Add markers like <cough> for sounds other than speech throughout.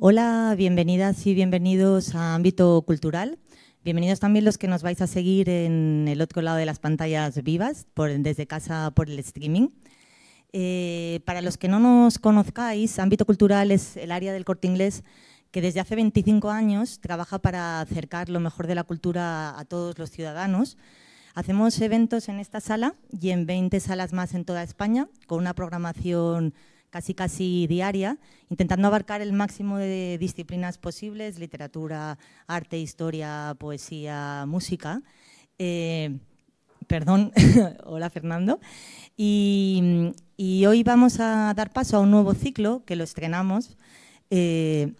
Hola, bienvenidas y bienvenidos a Ámbito Cultural. Bienvenidos también los que nos vais a seguir en el otro lado de las pantallas vivas, por, desde casa por el streaming. Eh, para los que no nos conozcáis, Ámbito Cultural es el área del corte inglés que desde hace 25 años trabaja para acercar lo mejor de la cultura a todos los ciudadanos. Hacemos eventos en esta sala y en 20 salas más en toda España, con una programación casi casi diaria, intentando abarcar el máximo de disciplinas posibles, literatura, arte, historia, poesía, música. Eh, perdón, <laughs> hola Fernando. Y, hoy vamos a dar paso a un nuevo ciclo que lo estrenamos. Eh,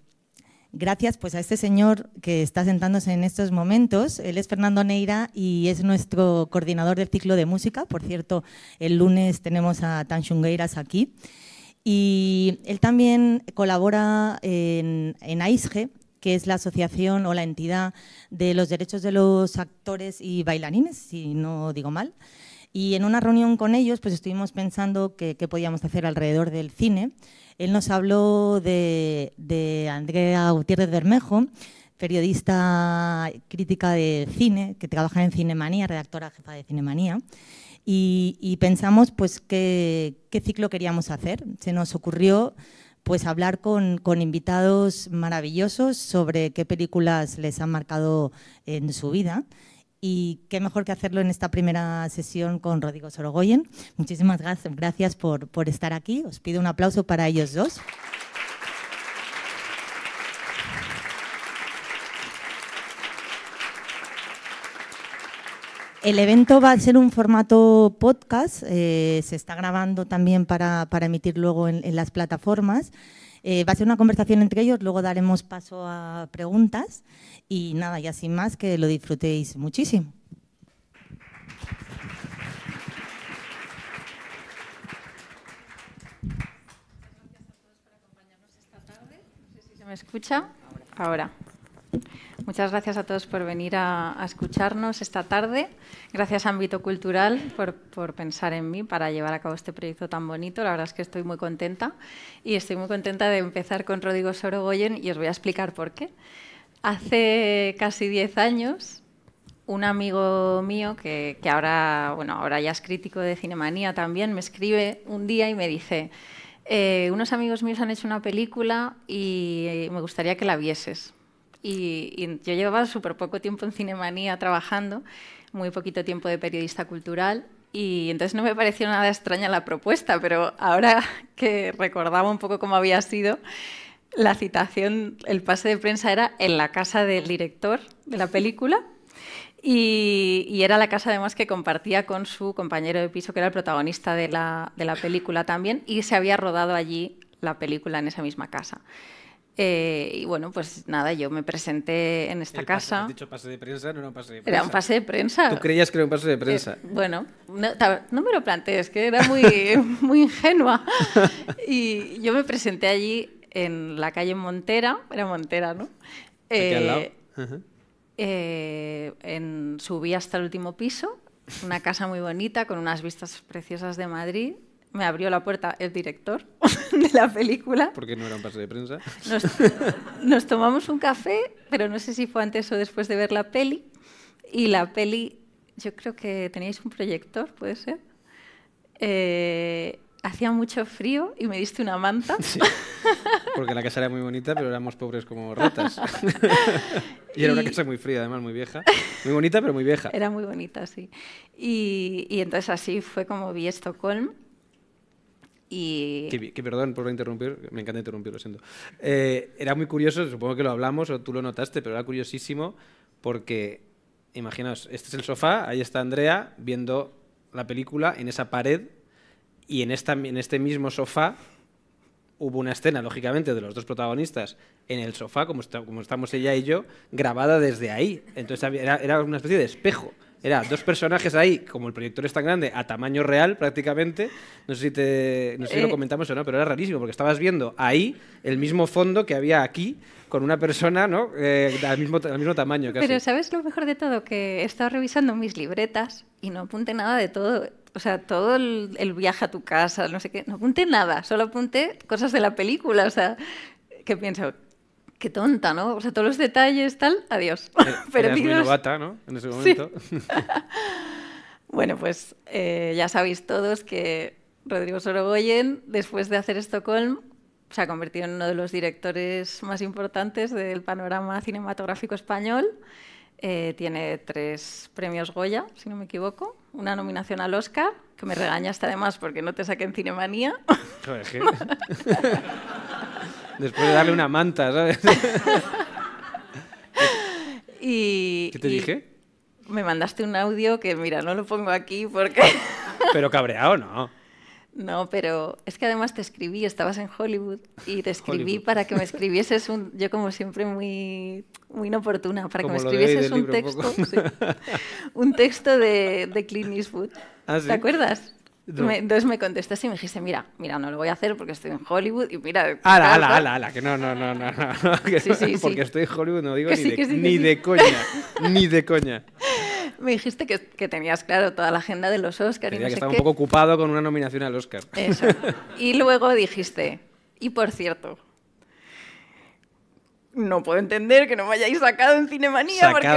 gracias pues a este señor que está sentándose en estos momentos. Él es Fernando Neira y es nuestro coordinador del ciclo de música. Por cierto, el lunes tenemos a Tan Shungueiras aquí. Y él también colabora en, en AISGE, que es la asociación o la entidad de los derechos de los actores y bailarines, si no digo mal. Y en una reunión con ellos, pues estuvimos pensando qué podíamos hacer alrededor del cine. Él nos habló de, de Andrea Gutiérrez Bermejo, periodista crítica de cine, que trabaja en Cinemanía, redactora jefa de Cinemanía y, pensamos pues qué, ciclo queríamos hacer. Se nos ocurrió pues hablar con, invitados maravillosos sobre qué películas les han marcado en su vida. Y qué mejor que hacerlo en esta primera sesión con Rodrigo Sorogoyen. Muchísimas gracias por, por estar aquí. Os pido un aplauso para ellos dos. El evento va a ser un formato podcast, eh, se está grabando también para, emitir luego en, las plataformas. Eh, va a ser una conversación entre ellos, luego daremos paso a preguntas y nada, ya sin más, que lo disfrutéis muchísimo. Gracias a todos por acompañarnos esta tarde. No sé si se me escucha. Ahora. Muchas gracias a todos por venir a, escucharnos esta tarde. Gracias a Ámbito Cultural por, pensar en mí para llevar a cabo este proyecto tan bonito. La verdad es que estoy muy contenta y estoy muy contenta de empezar con Rodrigo Sorogoyen y os voy a explicar por qué. Hace casi 10 años, un amigo mío que, ahora, bueno, ahora ya es crítico de Cinemanía también, me escribe un día y me dice, eh, unos amigos míos han hecho una película y eh, me gustaría que la vieses y, yo llevaba súper poco tiempo en Cinemanía trabajando, muy poquito tiempo de periodista cultural, y entonces no me pareció nada extraña la propuesta, pero ahora que recordaba un poco cómo había sido, la citación, el pase de prensa era en la casa del director de la película. Y, y era la casa además que compartía con su compañero de piso, que era el protagonista de la, de la película también, y se había rodado allí la película en esa misma casa. Eh, y bueno, pues nada, yo me presenté en esta casa. ¿Has dicho pase de prensa? No era un pase de prensa. Era un pase de prensa. ¿Tú creías que era un pase de eh, prensa? bueno, no, me lo plantees, que era muy, <laughs> muy ingenua. <laughs> Y yo me presenté allí en la calle Montera, era Montera, ¿no? Eh, eh, en, subí hasta el último piso, una casa muy bonita con unas vistas preciosas de Madrid me abrió la puerta el director <laughs> de la película. Porque no era un pase de prensa. Nos, tomamos un café, pero no sé si fue antes o después de ver la peli. Y la peli, yo creo que teníais un proyector, puede ser. Eh, hacía mucho frío y me diste una manta. <laughs> Sí, porque la casa era muy bonita, pero éramos pobres como ratas. <laughs> y era una casa muy fría, además, muy vieja. Muy bonita, pero muy vieja. Era muy bonita, sí. Y, y entonces así fue como vi Estocolmo que, perdón por interrumpir, me encanta interrumpir, lo siento. Eh, era muy curioso, supongo que lo hablamos o tú lo notaste, pero era curiosísimo porque, imaginaos, este es el sofá, ahí está Andrea viendo la película en esa pared y en, esta, en este mismo sofá hubo una escena, lógicamente, de los dos protagonistas en el sofá, como, como estamos ella y yo, grabada desde ahí. Entonces era una especie de espejo. Era dos personajes ahí, como el proyector es tan grande, a tamaño real prácticamente. No sé si, te, no sé si lo eh. comentamos o no, pero era rarísimo, porque estabas viendo ahí el mismo fondo que había aquí, con una persona ¿no? Eh, al, mismo, al mismo tamaño. Pero ¿sabes lo mejor de todo? Que he estado revisando mis libretas y no apunté nada de todo. O sea, todo el, viaje a tu casa, no sé qué, no apunté nada, solo apunté cosas de la película. O sea, qué pienso, qué tonta, ¿no? O sea, todos los detalles, tal, adiós. Eh, <laughs> Pero muy novata, ¿no? En ese momento. <laughs> bueno, pues eh, ya sabéis todos que Rodrigo Sorogoyen, después de hacer Estocolm, se ha convertido en uno de los directores más importantes del panorama cinematográfico español. Eh, tiene tres premios Goya, si no me equivoco, una nominación al Oscar, que me regañaste además porque no te saqué en Cinemanía. <laughs> Después de darle una manta, ¿sabes? <laughs> y, ¿Qué te dije? Me mandaste un audio que, mira, no lo pongo aquí porque... <laughs> pero cabreado, ¿no? No, pero es que además te escribí, estabas en Hollywood y te escribí para que me <laughs> escribieses un, yo como siempre muy, muy inoportuna, para que me escribieses un texto, un, texto de, de Clint Eastwood. Ah, ¿Te acuerdas? Me, entonces me contestaste y me dijiste, mira, mira, no lo voy a hacer porque estoy en Hollywood y mira... Ala, ala, ala, ala, que no, no, no, no, no <laughs> sí, sí, porque estoy en Hollywood no digo ni, de, coña, ni de coña. <laughs> Me dijiste que, que, tenías claro toda la agenda de los Oscars. y no que estaba un poco ocupado con una nominación al Oscar. Eso. <laughs> Y luego dijiste, y por cierto, no puedo entender que no me hayáis sacado en Cinemanía. Porque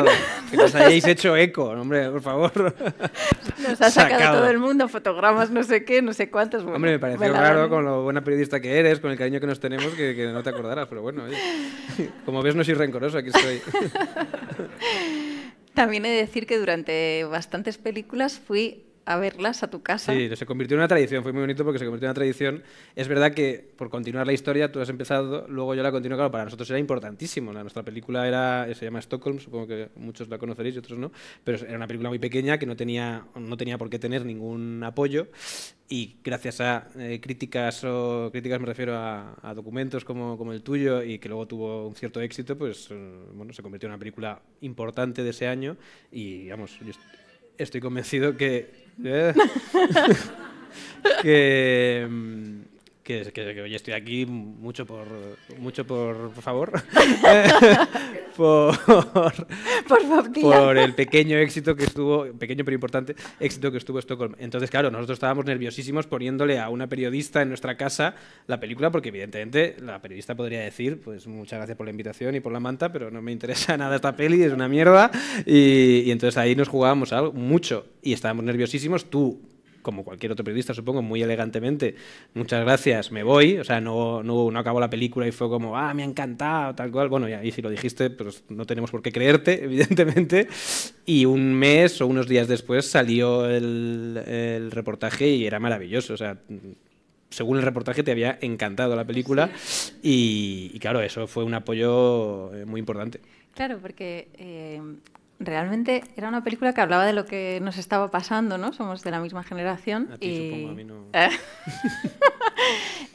que nos hayáis hecho eco, hombre, por favor. Nos ha sacado, todo el mundo, fotogramas, no sé qué, no sé cuántos. hombre, me parece raro con lo buena periodista que eres, con el cariño que nos tenemos, que, no te acordaras, pero bueno, como ves no soy rencoroso, aquí estoy. <laughs> También he de decir que durante bastantes películas fui a verlas a tu casa. Sí, se convirtió en una tradición, fue muy bonito porque se convirtió en una tradición. Es verdad que por continuar la historia, tú has empezado, luego yo la continúo, claro, para nosotros era importantísimo. Nuestra película era, se llama Stockholm, supongo que muchos la conoceréis y otros no, pero era una película muy pequeña que no tenía, no tenía por qué tener ningún apoyo y gracias a eh, críticas o críticas me refiero a, documentos como, como, el tuyo y que luego tuvo un cierto éxito, pues eh, bueno, se convirtió en una película importante de ese año y vamos, estoy convencido que <laughs> Eh, <laughs> que mm, que, hoy estoy aquí mucho por mucho por favor <laughs> por, por, por, el pequeño éxito que estuvo pequeño pero importante éxito que estuvo Stockholm entonces claro nosotros estábamos nerviosísimos poniéndole a una periodista en nuestra casa la película porque evidentemente la periodista podría decir pues muchas gracias por la invitación y por la manta pero no me interesa <laughs> nada esta peli es una mierda y entonces ahí nos jugábamos algo mucho y estábamos nerviosísimos tú como cualquier otro periodista, supongo, muy elegantemente, muchas gracias, me voy, o sea, no, no, no acabó la película y fue como, ah, me ha encantado, tal cual, bueno, y ahí si lo dijiste, pues no tenemos por qué creerte, <laughs> evidentemente, y un mes o unos días después salió el, reportaje y era maravilloso, o sea, según el reportaje te había encantado la película y, claro, eso fue un apoyo eh, muy importante. Claro, porque eh, realmente era una película que hablaba de lo que nos estaba pasando, ¿no? Somos de la misma generación. y... <laughs>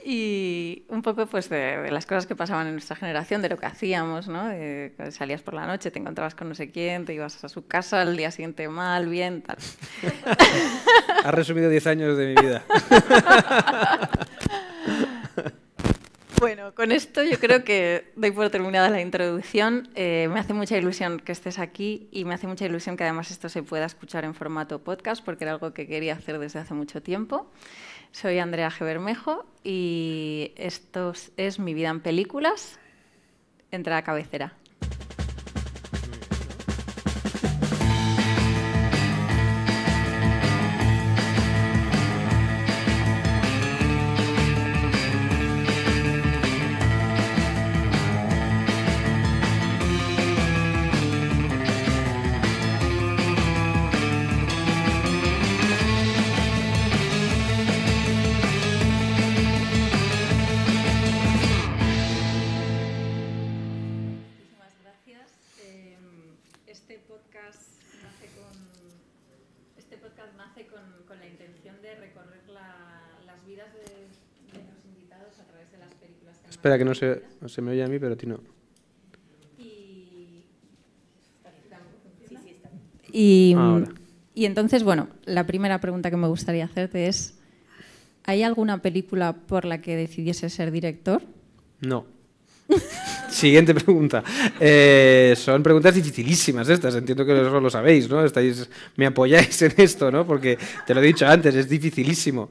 y un poco pues de, las cosas que pasaban en nuestra generación, de lo que hacíamos, ¿no? salías por la noche, te encontrabas con no sé quién, te ibas a su casa al día siguiente mal, bien, tal. <laughs> Has resumido 10 años de mi vida. <laughs> Bueno, con esto yo creo que doy por terminada la introducción. Eh, me hace mucha ilusión que estés aquí y me hace mucha ilusión que además esto se pueda escuchar en formato podcast porque era algo que quería hacer desde hace mucho tiempo. Soy Andrea Bermejo y esto es Mi vida en películas. Entra a cabecera. Espera, que no se, se me oye a mí, pero a ti no. Y, ah, y entonces, bueno, la primera pregunta que me gustaría hacerte es, ¿hay alguna película por la que decidiese ser director? No. <laughs> Siguiente pregunta. Eh, son preguntas dificilísimas estas, entiendo que vosotros lo sabéis, ¿no? Estáis, me apoyáis en esto, ¿no? Porque te lo he dicho antes, es dificilísimo.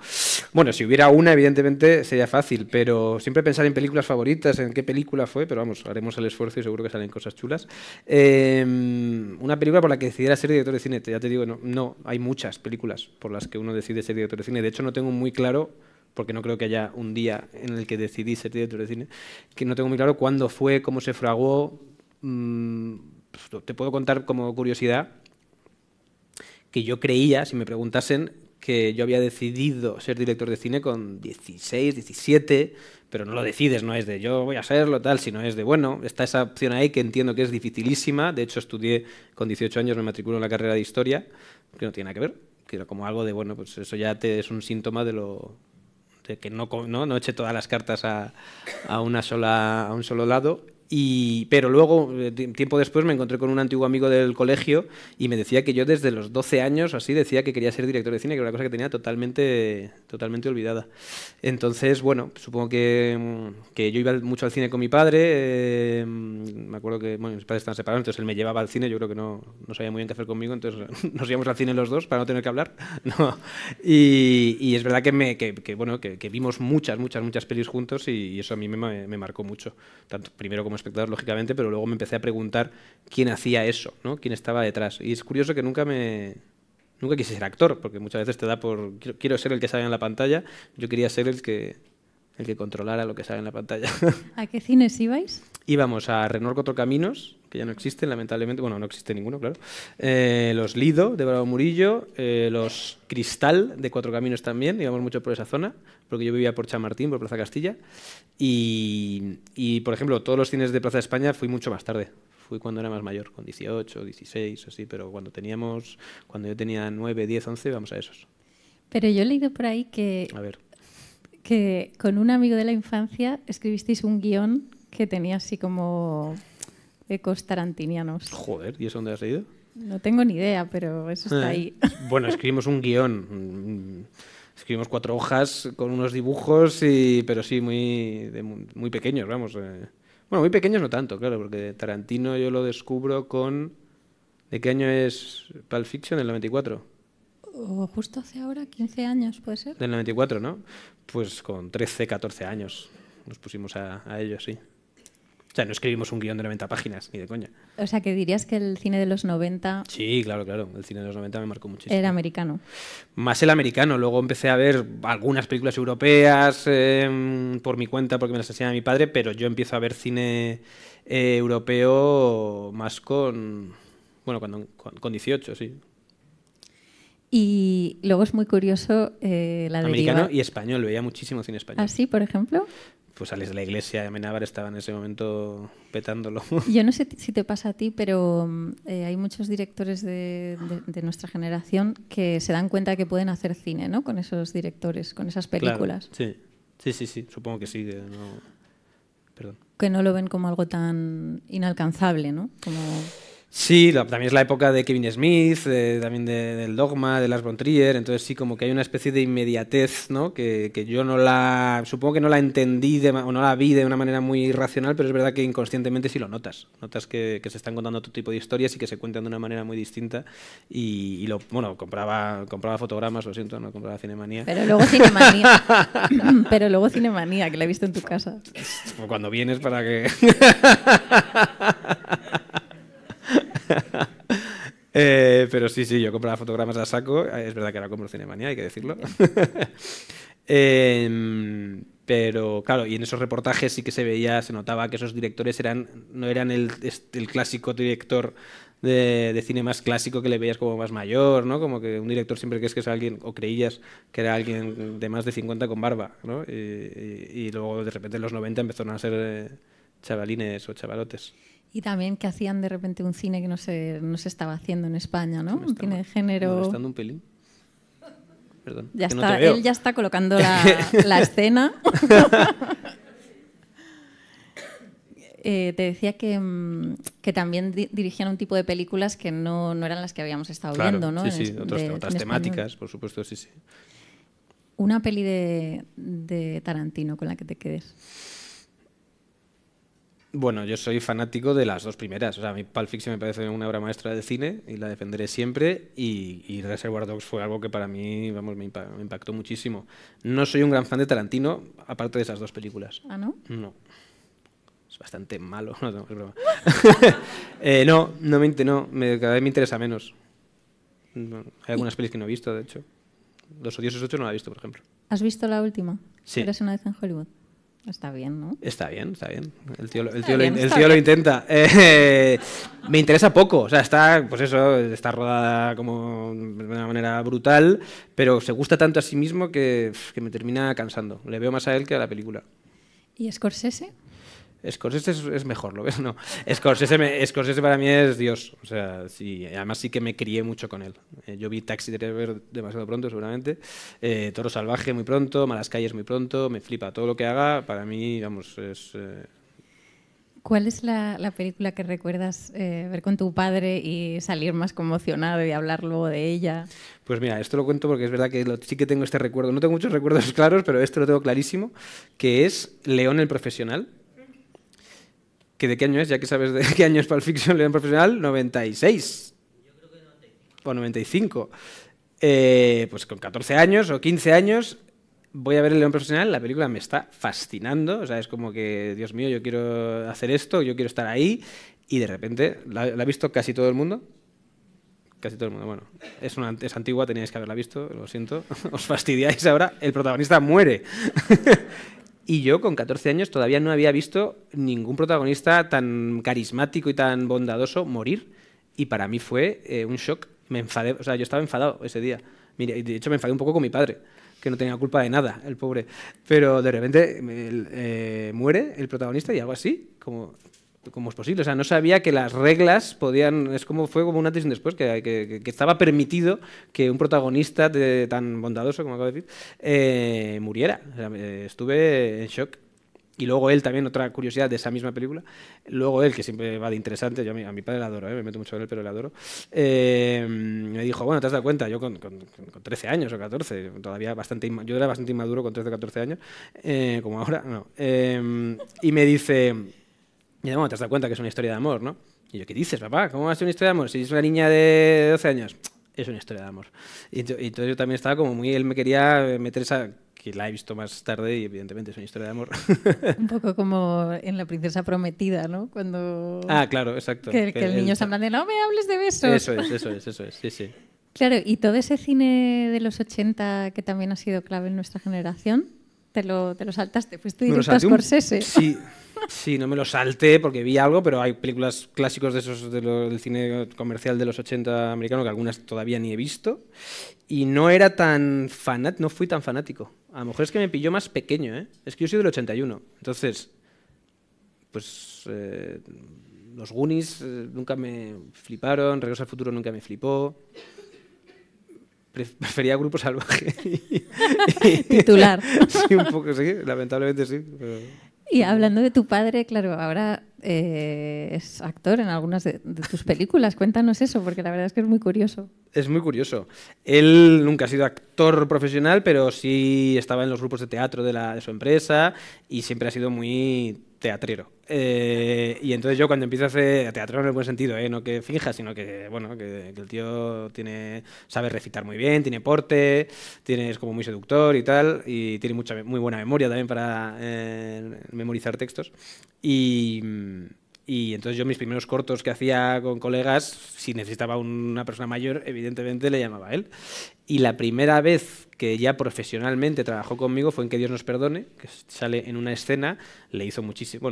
Bueno, si hubiera una, evidentemente sería fácil, pero siempre pensar en películas favoritas, en qué película fue, pero vamos, haremos el esfuerzo y seguro que salen cosas chulas. Em, una película por la que decidiera ser director de cine, ya te digo, no, no, hay muchas películas por las que uno decide ser director de cine. De hecho, no tengo muy claro porque no creo que haya un día en el que decidí ser director de cine, que no tengo muy claro cuándo fue, cómo se fraguó. Mm, te puedo contar como curiosidad que yo creía, si me preguntasen, que yo había decidido ser director de cine con 16, 17, pero no lo decides, no es de yo voy a serlo, tal, sino es de, bueno, está esa opción ahí que entiendo que es dificilísima, de hecho estudié con 18 años, me matriculo en la carrera de historia, que no tiene nada que ver, que era como algo de, bueno, pues eso ya te, es un síntoma de lo, de que no, no, eche todas las cartas a, a, una sola, a un solo lado pero luego, eh, tiempo después, me encontré con un antiguo amigo del colegio y me decía que yo desde los 12 años así decía que quería ser director de cine, que era una cosa que tenía totalmente, totalmente olvidada. Entonces, bueno, supongo que, mm, que yo iba mucho al cine con mi padre. Em, me acuerdo que mis padres están separados, entonces él me llevaba al cine. Yo creo que no, no sabía muy bien qué hacer conmigo, entonces <laughs> nos íbamos al cine los dos para no tener que hablar. <laughs> Y, es verdad que, me, que, bueno, que, vimos muchas, muchas, muchas pelis juntos y, eso a mí me, me marcó mucho, tanto primero como espectador, lógicamente, pero luego me empecé a preguntar quién hacía eso, ¿no? quién estaba detrás. Y es curioso que nunca me... Nunca quise ser actor, porque muchas veces te da por... Quiero, ser el que sale en la pantalla, yo quería ser el que, el que controlara lo que sale en la pantalla. <laughs> ¿A qué cines ibais? Íbamos a Renor Cuatro Caminos, ya no existen, lamentablemente, bueno, no existe ninguno, claro. Eh, los Lido, de Bravo Murillo, eh, los Cristal, de Cuatro Caminos también, íbamos mucho por esa zona, porque yo vivía por Chamartín, por Plaza Castilla, y, por ejemplo, todos los cines de Plaza de España fui mucho más tarde, fui cuando era más mayor, con 18, 16, así, pero cuando teníamos, cuando yo tenía 9, 10, 11, vamos a esos. Pero yo he leído por ahí que, a ver. que con un amigo de la infancia escribisteis un guión que tenía así como Ecos tarantinianos. Joder, ¿y eso dónde has leído? No tengo ni idea, pero eso está eh. ahí. <laughs> Bueno, escribimos un guión. Escribimos cuatro hojas con unos dibujos, y, pero sí, muy, muy pequeños, vamos. Eh. Bueno, muy pequeños no tanto, claro, porque Tarantino yo lo descubro con... ¿De qué año es Pulp Fiction? ¿Del 94? O justo hace ahora, 15 años, ¿puede ser? Del 94, ¿no? Pues con 13, 14 años nos pusimos a, a ello, sí. O sea, no escribimos un guión de 90 páginas, ni de coña. O sea, que dirías que el cine de los 90... Sí, claro, claro. El cine de los 90 me marcó muchísimo. Era americano. Más el americano. Luego empecé a ver algunas películas europeas eh, por mi cuenta, porque me las enseñaba mi padre, pero yo empiezo a ver cine eh, europeo más con... Bueno, cuando, con, 18, sí. Y luego es muy curioso eh, la de... Americano y español, veía muchísimo cine español. ¿Así, ¿Ah, por ejemplo? pues sales de la iglesia de Amenábar estaba en ese momento petándolo. <laughs> Yo no sé si te pasa a ti, pero mm, eh, hay muchos directores de, nuestra generación que se dan cuenta que pueden hacer cine, ¿no? Con esos directores, con esas películas. sí. sí, sí, sí, supongo que sí. Que no... Que no lo ven como algo tan inalcanzable, ¿no? Como... Sí, también es la época de Kevin Smith, también del Dogma, de Lars von Trier, entonces sí, como que hay una especie de inmediatez, ¿no? Que, yo no la, supongo que no la entendí o no la vi de una manera muy racional, pero es verdad que inconscientemente sí lo notas, notas que, se están contando otro tipo de historias y que se cuentan de una manera muy distinta y, lo, bueno, compraba, compraba fotogramas, lo siento, no compraba Cinemanía. Pero luego Cinemanía, <laughs> <laughs> pero luego Cinemanía, que la he visto en tu casa. cuando vienes para que... <laughs> <laughs> Eh, pero sí, sí, yo compraba fotogramas a saco. Eh, es verdad que ahora compro Cinemania, hay que decirlo. <laughs> Em, pero claro, y en esos reportajes sí que se veía, se notaba que esos directores eran no eran el, clásico director de, cine más clásico que le veías como más mayor, ¿no? Como que un director siempre crees que es alguien, o creías que era alguien de más de 50 con barba, ¿no? Y, y luego de repente en los 90 empezaron a ser eh, chavalines o chavalotes. Y también que hacían de repente un cine que no se, no se estaba haciendo en España, ¿no? un cine de género. un pelín. Perdón, ya está, él ya está colocando la, <laughs> escena. <laughs> Eh, te decía que, mm, también dirigían un tipo de películas que no, eran las que habíamos estado viendo, ¿no? Sí, sí, otras temáticas, por supuesto, sí, sí. Una peli de Tarantino con la que te quedes. Bueno, yo soy fanático de las dos primeras. O sea, a mí Pulp Fiction me parece una obra maestra de cine y la defenderé siempre. Y, y Reservoir Dogs fue algo que para mí, vamos, me, impactó muchísimo. No soy un gran fan de Tarantino, aparte de esas dos películas. ¿Ah, no? No. Es bastante malo. <laughs> No, no <laughs> eh, no, no me, no, me, cada vez me interesa menos. hay algunas pelis que no he visto, de hecho. Los Odiosos ocho no la he visto, por ejemplo. ¿Has visto la última? Sí. Eres una vez en Hollywood. Está bien, ¿no? Está bien, está bien. El tío, lo, intenta. me interesa poco. O sea, está, pues eso, está rodada como de una manera brutal, pero se gusta tanto a sí mismo que, que me termina cansando. Le veo más a él que a la película. ¿Y Scorsese? Scorsese es, mejor, ¿lo ves? No. Scorsese, para mí es Dios. O sea, sí, además sí que me crié mucho con él. Eh, yo vi Taxi Driver demasiado pronto, seguramente. Eh, Toro Salvaje muy pronto, Malas Calles muy pronto. Me flipa todo lo que haga. Para mí, vamos, es. Eh, ¿Cuál es la, película que recuerdas ver con tu padre y salir más conmocionado y hablar luego de ella? Pues mira, esto lo cuento porque es verdad que sí que tengo este recuerdo. No tengo muchos recuerdos <laughs> claros, pero esto lo tengo clarísimo, que es León el Profesional ¿Que ¿De qué año es? Ya que sabes de <laughs> qué años es Pulp Fiction, León Profesional, 96. Yo creo que 95. O 95. Eh, pues con 14 años o 15 años voy a ver el León Profesional, la película me está fascinando, o sea, es como que, Dios mío, yo quiero hacer esto, yo quiero estar ahí, y de repente, la, ha visto casi todo el mundo, casi todo el mundo, bueno, es, una, es antigua, teníais que haberla visto, lo siento, <laughs> os fastidiáis ahora, el protagonista muere. <laughs> Y yo con 14 años todavía no había visto ningún protagonista tan carismático y tan bondadoso morir. Y para mí fue eh, un shock. Me enfadé, o sea, yo estaba enfadado ese día. Mire, de hecho me enfadé un poco con mi padre, que no tenía culpa de nada, el pobre. Pero de repente eh, muere el protagonista y algo así, como ¿Cómo es posible. O sea, no sabía que las reglas podían. Es como fue como un antes y después, que, estaba permitido que un protagonista tan bondadoso, como acabo de decir, eh, muriera. Eh, estuve en shock. Y luego él también, otra curiosidad de esa misma película. Luego él, que siempre va de interesante, yo a mi, padre le adoro, ¿eh? me meto mucho en él, pero le adoro. me dijo, bueno, te has dado cuenta, yo con, 13 años o 14, todavía bastante yo era bastante inmaduro con 13 o 14 años, como ahora, no. y me dice y de momento te das cuenta que es una historia de amor, ¿no? Y yo, ¿qué dices, papá? ¿Cómo va a ser una historia de amor? Si es una niña de 12 años, es una historia de amor. Y, entonces yo también estaba como muy, él me quería meter esa, que la he visto más tarde y evidentemente es una historia de amor. <laughs> Un poco como en La princesa prometida, ¿no? Cuando... Ah, claro, exacto. Que, el, niño se habla de, no me hables de besos. Eso es, eso es, eso es, sí, sí. Claro, y todo ese cine de los 80 que también ha sido clave en nuestra generación, te lo, saltaste, fuiste directo a Scorsese. Sí, sí, no me lo salté porque vi algo, pero hay películas clásicos de esos del cine comercial de los 80 americanos que algunas todavía ni he visto. Y no era tan fanat, no fui tan fanático. A lo mejor es que me pilló más pequeño, ¿eh? Es que yo soy del 81. Entonces, pues eh, los Goonies eh, nunca me fliparon, Regreso al Futuro nunca me flipó. <laughs> prefería Grupo Salvaje. <laughs> Titular. <laughs> sí, un poco, sí, lamentablemente sí. Y hablando de tu padre, claro, ahora eh, es actor en algunas de, de, tus películas. Cuéntanos eso, porque la verdad es que es muy curioso. Es muy curioso. Él nunca ha sido actor profesional, pero sí estaba en los grupos de teatro de, la, de su empresa y siempre ha sido muy teatrero. Eh, y entonces yo cuando empiezo a hacer teatro en el buen sentido, eh, no que finja, sino que bueno, que, el tío tiene, sabe recitar muy bien, tiene porte, tiene, es como muy seductor y tal, y tiene mucha, muy buena memoria también para eh, memorizar textos. Y, y entonces yo mis primeros cortos que hacía con colegas, si necesitaba una persona mayor, evidentemente le llamaba a él. Y la primera vez que ya profesionalmente trabajó conmigo fue en Que Dios nos perdone, que sale en una escena, le hizo muchísimo,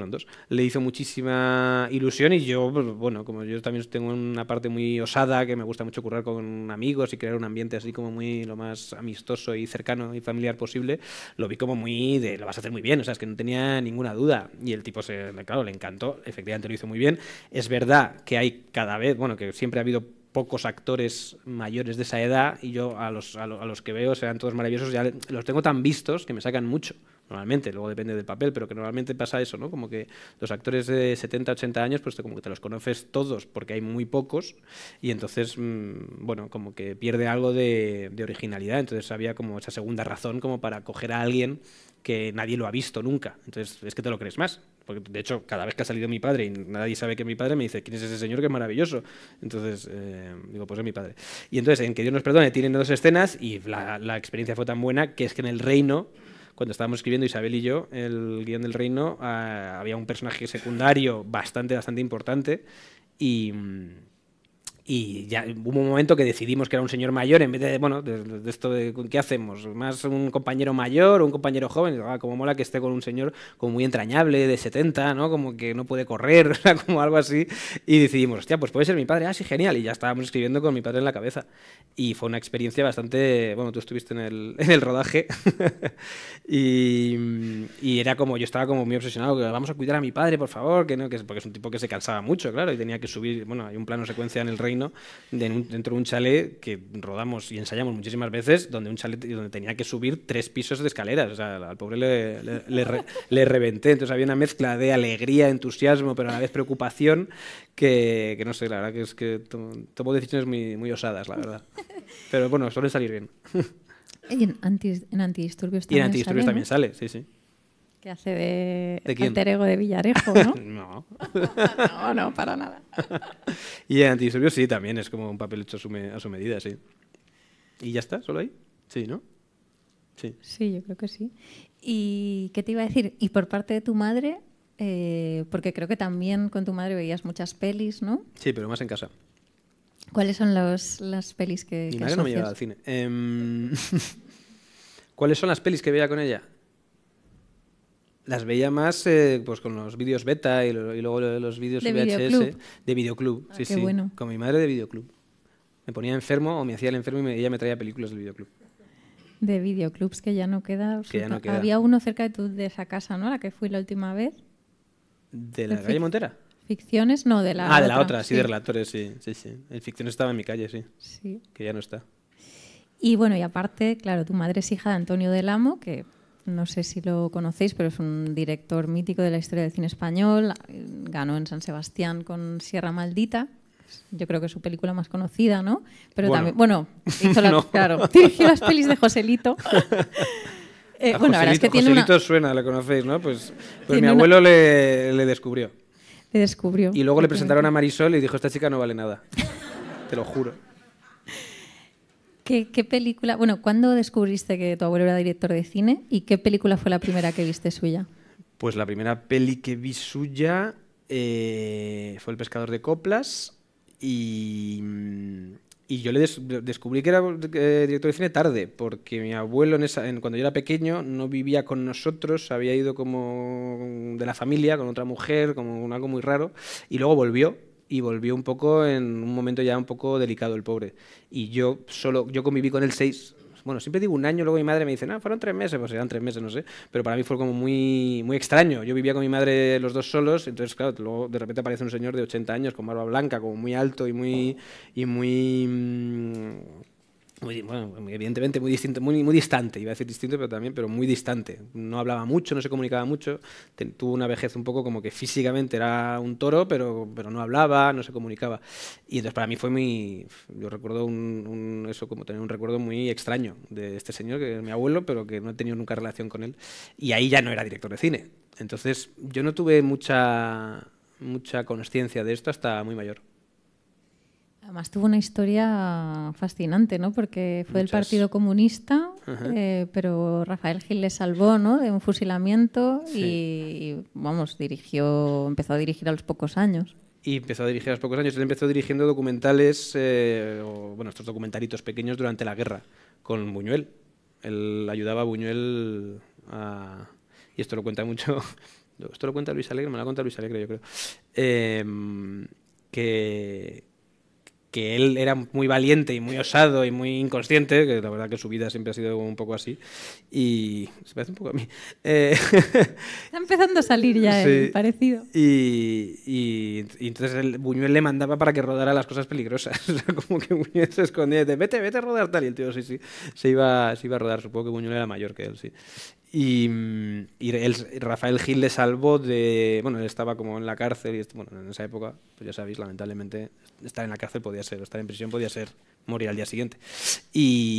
le hizo muchísima ilusión y yo, pues, bueno, como yo también tengo una parte muy osada, que me gusta mucho currar con amigos y crear un ambiente así como muy lo más amistoso y cercano y familiar posible, lo vi como muy de, lo vas a hacer muy bien, o sea, es que no tenía ninguna duda y el tipo, se, claro, le encantó, efectivamente lo hizo muy bien. Es verdad que hay cada vez, bueno, que siempre ha habido pocos actores mayores de esa edad y yo a los, a, los que veo serán todos maravillosos, ya los tengo tan vistos que me sacan mucho normalmente, luego depende del papel, pero que normalmente pasa eso, ¿no? Como que los actores de 70, 80 años, pues como que te los conoces todos porque hay muy pocos y entonces, mm, bueno, como que pierde algo de, de, originalidad, entonces había como esa segunda razón como para coger a alguien que nadie lo ha visto nunca, entonces es que te lo crees más, porque, de hecho, cada vez que ha salido mi padre y nadie sabe que es mi padre, me dice, ¿quién es ese señor que es maravilloso? Entonces, eh, digo, pues es mi padre. Y entonces, en Que Dios nos perdone, tienen dos escenas y la, experiencia fue tan buena que es que en el reino cuando estábamos escribiendo Isabel y yo el guión del reino, ah, había un personaje secundario bastante, bastante importante y, mm, y ya hubo un momento que decidimos que era un señor mayor, en vez de, bueno, de, esto de qué hacemos, más un compañero mayor o un compañero joven, ah, como mola que esté con un señor como muy entrañable, de 70, ¿no? Como que no puede correr, <laughs> como algo así. Y decidimos, hostia, pues puede ser mi padre, ah, sí, genial. Y ya estábamos escribiendo con mi padre en la cabeza. Y fue una experiencia bastante, bueno, tú estuviste en el, <laughs> en el rodaje <laughs> y, era como, yo estaba como muy obsesionado, que vamos a cuidar a mi padre, por favor, que no, que, porque es un tipo que se cansaba mucho, claro, y tenía que subir, bueno, hay un plano secuencia en el rey dentro de un chalet que rodamos y ensayamos muchísimas veces, donde un chalet donde tenía que subir tres pisos de escaleras. al pobre le, le, reventé. Entonces había una mezcla de alegría, entusiasmo, pero a la vez preocupación que, no sé, la verdad que es que tomo, decisiones muy, muy osadas, la verdad. Pero bueno, suele salir bien. <laughs> Y en, anti en antidisturbios también. también sale, sí, sí que hace de, ¿De ego de Villarejo, ¿no? <laughs> no. <laughs> no, no, para nada. <laughs> y en Antidisturbios sí, también es como un papel hecho a su, medida, sí. ¿Y ya está? ¿Solo ahí? Sí, ¿no? Sí. Sí, yo creo que sí. ¿Y qué te iba a decir? ¿Y por parte de tu madre? Eh, porque creo que también con tu madre veías muchas pelis, ¿no? Sí, pero más en casa. ¿Cuáles son las pelis que... no me llevaba al cine. Em, ¿Cuáles son las pelis que veía con ella? las veía más eh, pues con los vídeos beta y, luego los vídeos VHS de videoclub. Ah, sí, qué sí. Bueno. Con mi madre de videoclub. Me ponía enfermo o me hacía el enfermo y ella me traía películas del videoclub. De videoclubs que ya no queda. Que ya no queda. Había uno cerca de, tu, de esa casa, ¿no? La que fui la última vez. ¿De la calle Montera? Ficciones, no, de la Ah, de la otra, sí, de relatores, sí, sí, sí. El Ficciones estaba en mi calle, sí. Sí. Que ya no está. Y bueno, y aparte, claro, tu madre es hija de Antonio del Amo, que no sé si lo conocéis, pero es un director mítico de la historia del cine español. Ganó en San Sebastián con Sierra Maldita. Yo creo que es su película más conocida, ¿no? Pero bueno. también, bueno, hizo <laughs> claro, dirigió las pelis de Joselito. <laughs> Eh, bueno, Joselito, es que tiene Joselito suena, la conocéis, ¿no? Pues, pues mi abuelo le, le descubrió. Le descubrió. Y luego le presentaron a Marisol y dijo, esta chica no vale nada. <laughs> Te lo juro. ¿Qué, película? Bueno, ¿cuándo descubriste que tu abuelo era director de cine y qué película fue la primera que viste suya? Pues la primera peli que vi suya eh, fue El pescador de coplas y, yo le descubrí que era eh, director de cine tarde, porque mi abuelo en cuando yo era pequeño no vivía con nosotros, había ido como de la familia con otra mujer, como algo muy raro, y luego volvió y volvió un poco en un momento ya un poco delicado el pobre. Y yo solo, yo conviví con él seis, bueno, siempre digo un año, luego mi madre me dice, no, fueron tres meses, pues eran tres meses, no sé, pero para mí fue como muy, muy extraño. Yo vivía con mi madre los dos solos, entonces, claro, luego de repente aparece un señor de 80 años con barba blanca, como muy alto y muy, y muy, mm, muy, bueno, evidentemente muy distinto, muy, muy distante, iba a decir distinto, pero también, pero muy distante. No hablaba mucho, no se comunicaba mucho, tuvo una vejez un poco como que físicamente era un toro, pero, pero no hablaba, no se comunicaba. Y entonces para mí fue muy, yo recuerdo un, eso como tener un recuerdo muy extraño de este señor, que es mi abuelo, pero que no he tenido nunca relación con él. Y ahí ya no era director de cine. Entonces yo no tuve mucha, mucha conciencia de esto hasta muy mayor. Además tuvo una historia fascinante, ¿no? Porque fue del Partido Comunista, eh, pero Rafael Gil le salvó, ¿no? De un fusilamiento y, vamos, dirigió, empezó a dirigir a los pocos años y empezó a dirigir a los pocos años. Él empezó dirigiendo documentales, eh, bueno, estos documentalitos pequeños durante la guerra con Buñuel. Él ayudaba a Buñuel a... Y esto lo cuenta mucho... <laughs> Esto lo cuenta Luis Alegre, me lo ha contado Luis Alegre, yo creo. Em, que, que él era muy valiente y muy osado y muy inconsciente, que la verdad que su vida siempre ha sido un poco así, y se parece un poco a mí. Eh, <laughs> Está empezando a salir ya el parecido. Y, entonces el Buñuel le mandaba para que rodara las cosas peligrosas, <laughs> como que Buñuel se escondía y vete, vete a rodar tal, y el tío sí, sí, se iba, se iba a rodar, supongo que Buñuel era mayor que él, sí. Y, mm, Rafael Gil le salvó de. Bueno, él estaba como en la cárcel. Y en esa época, pues ya sabéis, lamentablemente, estar en la cárcel podía ser, estar en prisión podía ser morir al día siguiente.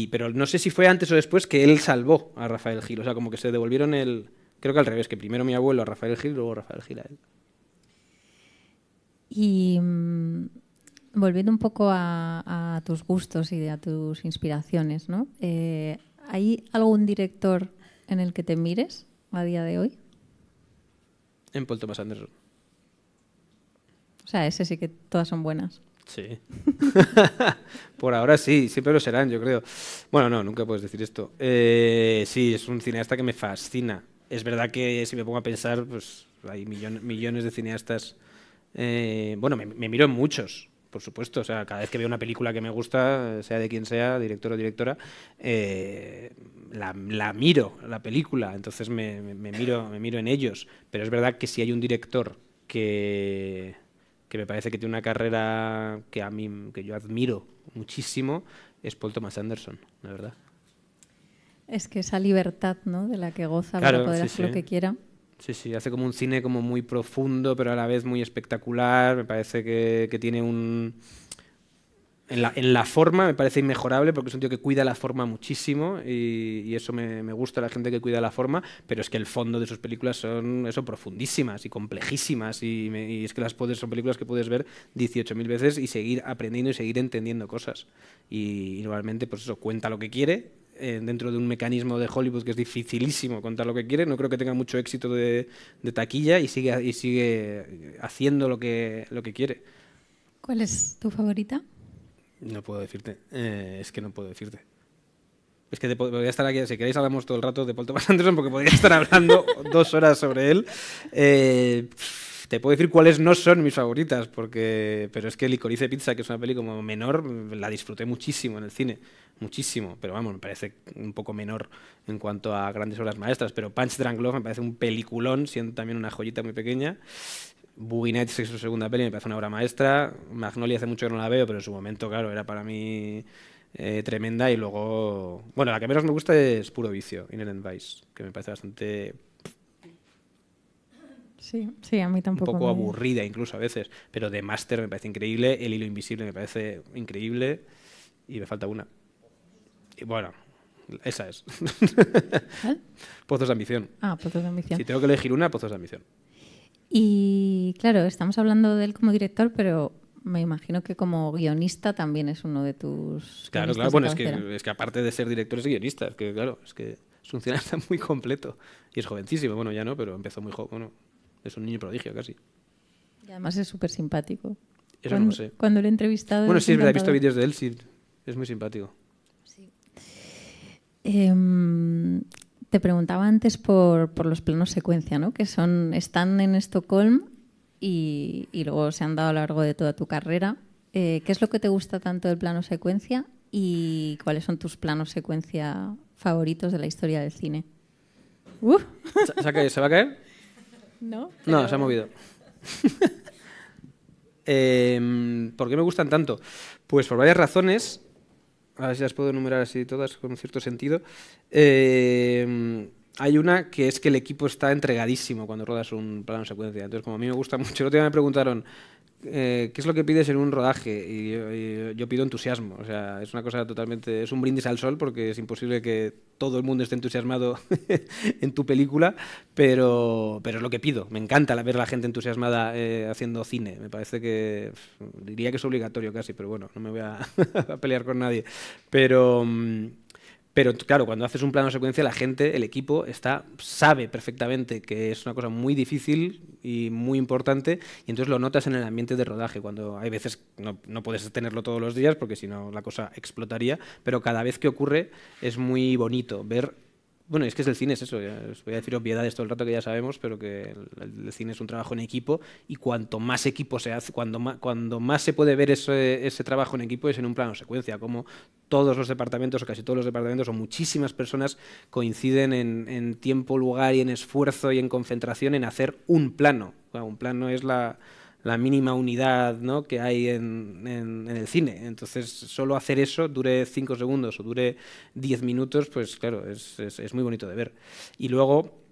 pero no sé si fue antes o después que él salvó a Rafael Gil. O sea, como que se devolvieron el. Creo que al revés, que primero mi abuelo a Rafael Gil, luego Rafael Gil a él. Y mm, volviendo un poco a, tus gustos y a tus inspiraciones, ¿no? Eh, ¿Hay algún director en el que te mires a día de hoy? En Paul Thomas Anderson. O sea, ese sí que todas son buenas. Sí. <laughs> Por ahora sí, siempre lo serán, yo creo. Bueno, no, nunca puedes decir esto. Eh, sí, es un cineasta que me fascina. Es verdad que si me pongo a pensar, pues hay millones de cineastas. Eh, bueno, me, me, miro en muchos por supuesto. O sea, cada vez que veo una película que me gusta, sea de quien sea, director o directora, eh, la, miro, la película. Entonces me, miro, me miro en ellos. Pero es verdad que si hay un director que, que me parece que tiene una carrera que, a mí, que yo admiro muchísimo, es Paul Thomas Anderson, la verdad. Es que esa libertad ¿no? de la que goza para poder hacer lo que quiera. Sí, sí, hace como un cine como muy profundo, pero a la vez muy espectacular. Me parece que, tiene un... En la, forma me parece inmejorable porque es un tío que cuida la forma muchísimo y, eso me, me, gusta, la gente que cuida la forma, pero es que el fondo de sus películas son eso, profundísimas y complejísimas y, es que las puedes, son películas que puedes ver 18.000 veces y seguir aprendiendo y seguir entendiendo cosas. Y, normalmente pues eso, cuenta lo que quiere, eh, dentro de un mecanismo de Hollywood que es dificilísimo contar lo que quiere. No creo que tenga mucho éxito de, taquilla y sigue, y sigue haciendo lo que, lo que quiere. ¿Cuál es tu favorita? No puedo decirte. Eh, es que no puedo decirte. Es que podría estar aquí, si queréis hablamos todo el rato de Paul Thomas <laughs> Anderson porque podría estar hablando dos horas sobre él. Eh, te puedo decir cuáles no son mis favoritas, porque pero es que Licorice Pizza, que es una peli como menor, la disfruté muchísimo en el cine, muchísimo, pero vamos, me parece un poco menor en cuanto a grandes obras maestras, pero Punch Drunk Love me parece un peliculón, siendo también una joyita muy pequeña. Boogie Nights, es su segunda peli, me parece una obra maestra. Magnolia hace mucho que no la veo, pero en su momento, claro, era para mí eh, tremenda. Y luego, bueno, la que menos me gusta es Puro Vicio, Inherent Vice, que me parece bastante Sí, sí, a mí tampoco. Un poco aburrida incluso a veces, pero de Master me parece increíble, El Hilo Invisible me parece increíble y me falta una. Y bueno, esa es. Pozos de ambición. Ah, pozos de ambición. Si tengo que elegir una, pozos de ambición. Y claro, estamos hablando de él como director, pero me imagino que como guionista también es uno de tus. Claro, claro. Bueno, es que, es que, aparte de ser director es guionista. Es que, claro, es que es un cineasta muy completo. Y es jovencísimo. Bueno, ya no, pero empezó muy joven. Bueno, es un niño prodigio casi. Y además es súper simpático. Eso no lo sé. Cuando lo he entrevistado. Bueno, sí, he visto vídeos de él, sí. Es muy simpático. Sí. Em, te preguntaba antes por, los planos secuencia, ¿no? Que son, están en Estocolmo y, luego se han dado a lo largo de toda tu carrera. Eh, ¿Qué es lo que te gusta tanto del plano secuencia y cuáles son tus planos secuencia favoritos de la historia del cine? <laughs> se va a caer? ¿no? No, se ha movido. <laughs> Em, ¿Por qué me gustan tanto? Pues por varias razones. A ver si las puedo enumerar así todas con un cierto sentido. Em, hay una que es que el equipo está entregadísimo cuando rodas un plano secuencia. Entonces, como a mí me gusta mucho, el otro día me preguntaron, eh, ¿qué es lo que pides en un rodaje? Y yo, pido entusiasmo. O sea, es una cosa totalmente. Es un brindis al sol porque es imposible que todo el mundo esté entusiasmado <laughs> en tu película, pero, pero es lo que pido. Me encanta ver a la gente entusiasmada eh, haciendo cine. Me parece que. Diría que es obligatorio casi, pero bueno, no me voy a, <laughs> pelear con nadie. Pero. Mm, pero claro, cuando haces un plano secuencia, la gente, el equipo, está, sabe perfectamente que es una cosa muy difícil y muy importante, y entonces lo notas en el ambiente de rodaje, cuando hay veces no, no puedes tenerlo todos los días porque si no la cosa explotaría, pero cada vez que ocurre es muy bonito ver bueno, es que es el cine, es eso. os voy a decir obviedades todo el rato que ya sabemos, pero que el, cine es un trabajo en equipo y cuanto más equipo se hace, cuando más, cuando más se puede ver ese, ese, trabajo en equipo es en un plano secuencia, como todos los departamentos o casi todos los departamentos o muchísimas personas coinciden en, tiempo, lugar y en esfuerzo y en concentración en hacer un plano. un plano es la, la mínima unidad ¿no? que hay en, el cine. Entonces, solo hacer eso, dure 5 segundos o dure 10 minutos, pues claro, es, muy bonito de ver. Y luego,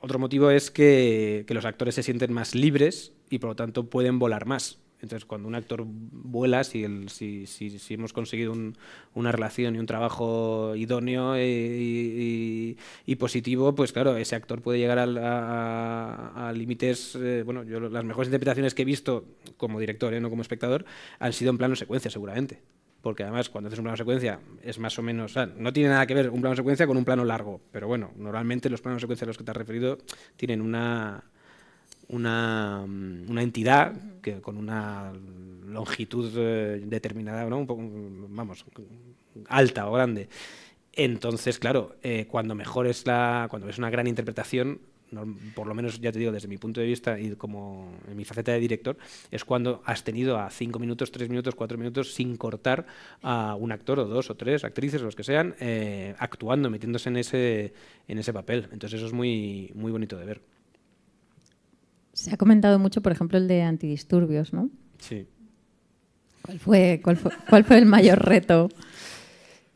otro motivo es que, que los actores se sienten más libres y por lo tanto pueden volar más. Entonces, cuando un actor vuela, si, si, hemos conseguido una relación y un trabajo idóneo eh, y, positivo, pues claro, ese actor puede llegar a, límites. Eh, bueno, yo las mejores interpretaciones que he visto como director, eh, no como espectador, han sido en plano secuencia, seguramente porque además cuando haces un plano secuencia es más o menos, no tiene nada que ver un plano secuencia con un plano largo, pero bueno, normalmente los planos secuencia a los que te has referido tienen una, Mm, una, entidad que con una longitud eh, determinada, mm, vamos, alta o grande. Entonces, claro, eh, cuando mejor es la, cuando ves una gran interpretación, por lo menos ya te digo, desde mi punto de vista y como en mi faceta de director, es cuando has tenido a cinco minutos, tres minutos, cuatro minutos sin cortar a un actor o dos o tres actrices, los que sean, eh, actuando, metiéndose en ese, en ese papel. Entonces eso es muy, muy bonito de ver. Se ha comentado mucho, por ejemplo, el de antidisturbios, ¿no? Sí. ¿Cuál fue, cuál el mayor reto?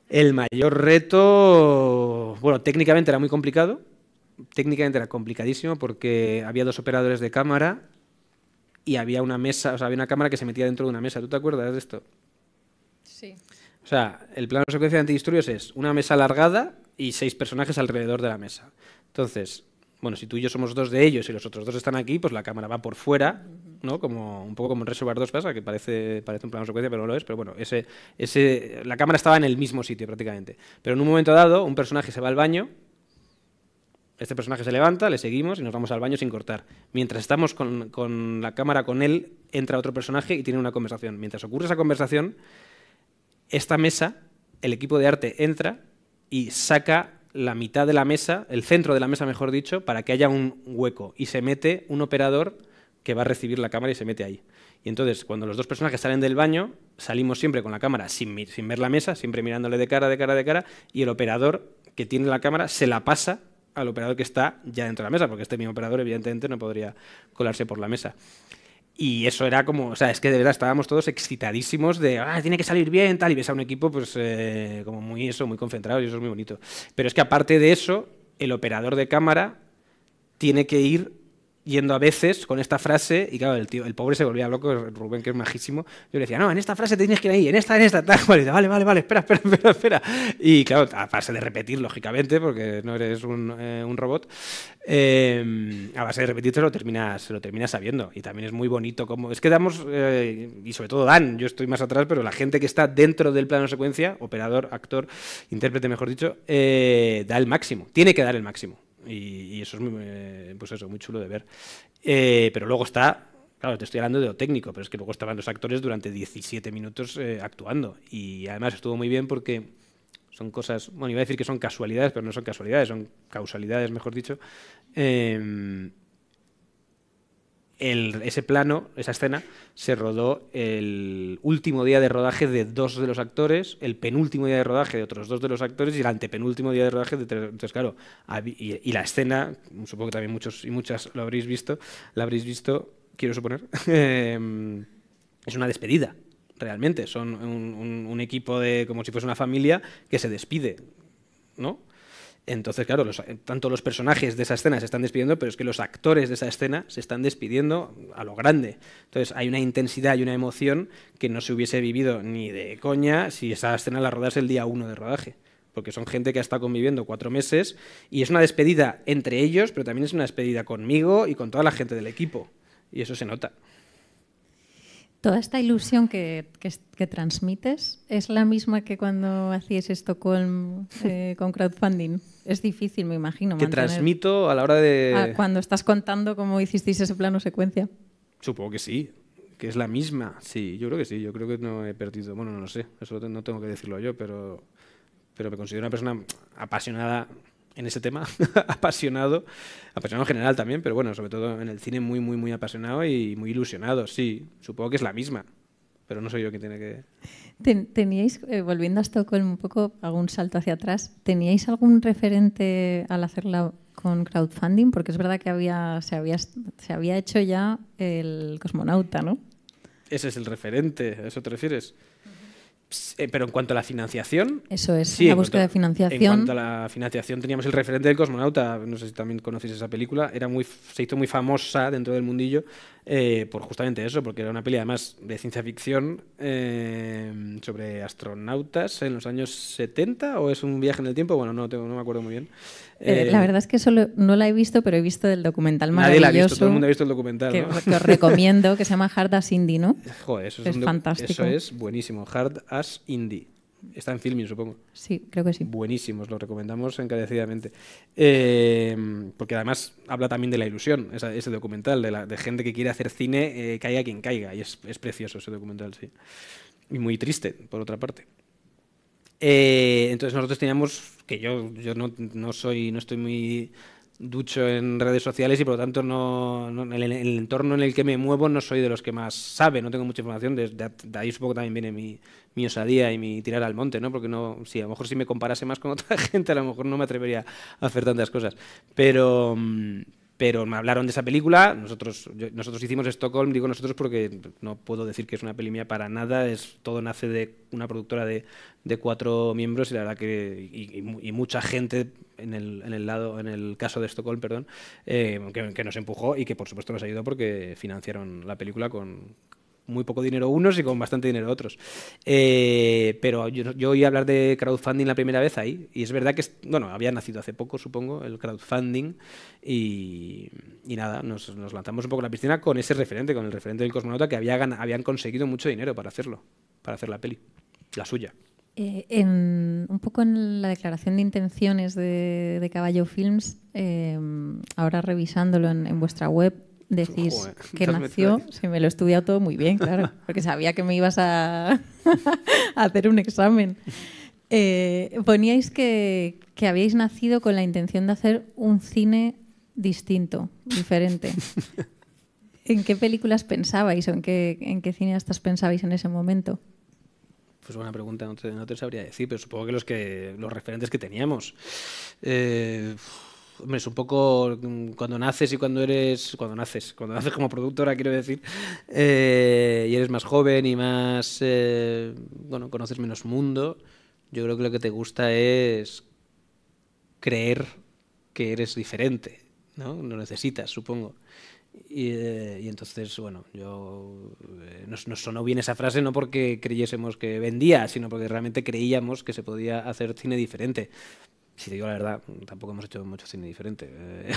El mayor reto, bueno, técnicamente era muy complicado, técnicamente era complicadísimo porque había dos operadores de cámara y había una mesa, o sea, había una cámara que se metía dentro de una mesa. ¿Tú te acuerdas de esto? Sí. O sea, el plano de secuencia de antidisturbios es una mesa alargada y seis personajes alrededor de la mesa. Entonces, bueno, si tú y yo somos dos de ellos y los otros dos están aquí, pues la cámara va por fuera, ¿no? Como un poco como en Reservoir 2 pasa, que parece, parece un plano secuencia, pero no lo es, pero bueno, ese, ese, la cámara estaba en el mismo sitio prácticamente. Pero en un momento dado, un personaje se va al baño, este personaje se levanta, le seguimos y nos vamos al baño sin cortar. Mientras estamos con, con, la cámara con él, entra otro personaje y tiene una conversación. Mientras ocurre esa conversación, esta mesa, el equipo de arte entra y saca la mitad de la mesa, el centro de la mesa, mejor dicho, para que haya un hueco y se mete un operador que va a recibir la cámara y se mete ahí. Y entonces, cuando los dos personajes salen del baño, salimos siempre con la cámara sin, sin ver la mesa, siempre mirándole de cara, de cara, de cara, y el operador que tiene la cámara se la pasa al operador que está ya dentro de la mesa, porque este mismo operador evidentemente no podría colarse por la mesa. Y eso era como, o sea, es que de verdad estábamos todos excitadísimos de, ah, tiene que salir bien, tal, y ves a un equipo pues eh, como muy eso, muy concentrado y eso es muy bonito. Pero es que aparte de eso, el operador de cámara tiene que ir yendo a veces con esta frase, y claro, el, tío, el pobre se volvía loco, Rubén, que es majísimo, yo le decía, no, en esta frase te tienes que ir ahí, en esta, en esta, tal, vale, vale, vale, vale espera, <laughs> espera, espera, espera. Y claro, a base de repetir, lógicamente, porque no eres un, eh, un robot, em, a base de repetir lo terminas, se lo termina sabiendo, y también es muy bonito como, es que damos, eh, y sobre todo Dan, yo estoy más atrás, pero la gente que está dentro del plano secuencia, operador, actor, intérprete, mejor dicho, eh, da el máximo, tiene que dar el máximo. Y, eso es muy, eh, pues eso, muy chulo de ver. Eh, pero luego está Claro, te estoy hablando de lo técnico, pero es que luego estaban los actores durante 17 minutos eh, actuando. Y además estuvo muy bien porque son cosas, bueno, iba a decir que son casualidades, pero no son casualidades, son causalidades, mejor dicho, em, ese plano, esa escena, se rodó el último día de rodaje de dos de los actores, el penúltimo día de rodaje de otros dos de los actores y el antepenúltimo día de rodaje de tres. Entonces, claro, y, la escena, supongo que también muchos y muchas lo habréis visto, la habréis visto, quiero suponer, <laughs> em, es una despedida. Realmente, son un, un equipo de como si fuese una familia que se despide, ¿no? Entonces, claro, tanto los personajes de esa escena se están despidiendo, pero es que los actores de esa escena se están despidiendo a lo grande. Entonces, hay una intensidad y una emoción que no se hubiese vivido ni de coña si esa escena la rodase el día uno de rodaje porque son gente que ha estado conviviendo cuatro meses y es una despedida entre ellos, pero también es una despedida conmigo y con toda la gente del equipo. Y eso se nota. Toda esta ilusión que, transmites es la misma que cuando hacías esto eh, con crowdfunding. Es difícil, me imagino. Que transmito a la hora de... cuando estás contando cómo hicisteis ese plano secuencia. Supongo que sí, que es la misma. Sí, yo creo que sí, yo creo que no he perdido. Bueno, no lo sé, eso no tengo que decirlo yo, pero, pero me considero una persona apasionada en ese tema, <laughs> apasionado, apasionado en general también, pero bueno, sobre todo en el cine muy, muy, muy apasionado y muy ilusionado, sí, supongo que es la misma, pero no soy yo quien tiene que... teníais, eh, volviendo a con un poco, algún salto hacia atrás, ¿teníais algún referente al hacerla con crowdfunding? Porque es verdad que se, había, se había hecho ya el cosmonauta, ¿no? Ese es el referente, ¿a eso te refieres? Eh, pero en cuanto a la financiación. Eso es, la de financiación. En cuanto a la financiación, teníamos el referente del cosmonauta, no sé si también conocéis esa película, era muy, se hizo muy famosa dentro del mundillo eh, por justamente eso, porque era una peli además de ciencia ficción eh, sobre astronautas en los años 70 o es un viaje en el tiempo, bueno, no, tengo, no me acuerdo muy bien. Eh, eh, la verdad es que solo no la he visto, pero he visto el documental maravilloso. Nadie la ha visto, todo el mundo ha visto el documental. Que, ¿no? os recomiendo, que se llama <laughs> Hard as Indie, ¿no? Joder, eso es, fantástico. Eso es buenísimo, Hard as Indie. Está en filming, supongo. Sí, creo que sí. Buenísimos, lo recomendamos encarecidamente. Eh, porque además habla también de la ilusión, ese documental, de, la, gente que quiere hacer cine, caiga quien caiga. Y es, precioso ese documental, sí. Y muy triste, por otra parte. entonces nosotros teníamos que yo, no, soy, no estoy muy ducho en redes sociales y por lo tanto no, el, entorno en el que me muevo no soy de los que más sabe, no tengo mucha información, de, ahí supongo que también viene mi, osadía y mi tirar al monte, ¿no? Porque no, si a lo mejor si me comparase más con otra <laughs> gente, a lo mejor no me atrevería a hacer tantas cosas. Pero... Mm, pero me hablaron de esa película, nosotros, nosotros hicimos Stockholm, digo nosotros porque no puedo decir que es una peli mía para nada, es, todo nace de una productora de, cuatro miembros y la verdad que mucha gente en el, lado, en el caso de Stockholm, perdón, eh, que, nos empujó y que por supuesto nos ayudó porque financiaron la película con, muy poco dinero unos y con bastante dinero otros. Eh, pero yo, oí hablar de crowdfunding la primera vez ahí, y es verdad que, bueno, había nacido hace poco, supongo, el crowdfunding, y, nada, nos, nos, lanzamos un poco la piscina con ese referente, con el referente del cosmonauta, que había, habían conseguido mucho dinero para hacerlo, para hacer la peli, la suya. Eh, en, un poco en la declaración de intenciones de, Caballo Films, eh, ahora revisándolo en vuestra web, decís que nació, se me lo he todo muy bien, claro, <laughs> porque sabía que me ibas a, <laughs> hacer un examen. Eh, poníais que, que habíais nacido con la intención de hacer un cine distinto, diferente. <laughs> ¿En qué películas pensabais o en qué, en qué cineastas pensabais en ese momento? Pues buena pregunta, no te, no sabría decir, pero supongo que los, que, los referentes que teníamos. Eh, es un poco mm, cuando naces y cuando eres. Cuando naces, cuando naces como productora, ah, quiero decir, eh, y eres más joven y más. Eh, bueno, conoces menos mundo. Yo creo que lo que te gusta es creer que eres diferente, ¿no? Lo necesitas, supongo. Y, eh, entonces, bueno, yo nos, sonó bien esa frase no porque creyésemos que vendía, sino porque realmente creíamos que se podía hacer cine diferente si te digo la verdad, tampoco hemos hecho mucho cine diferente. Eh,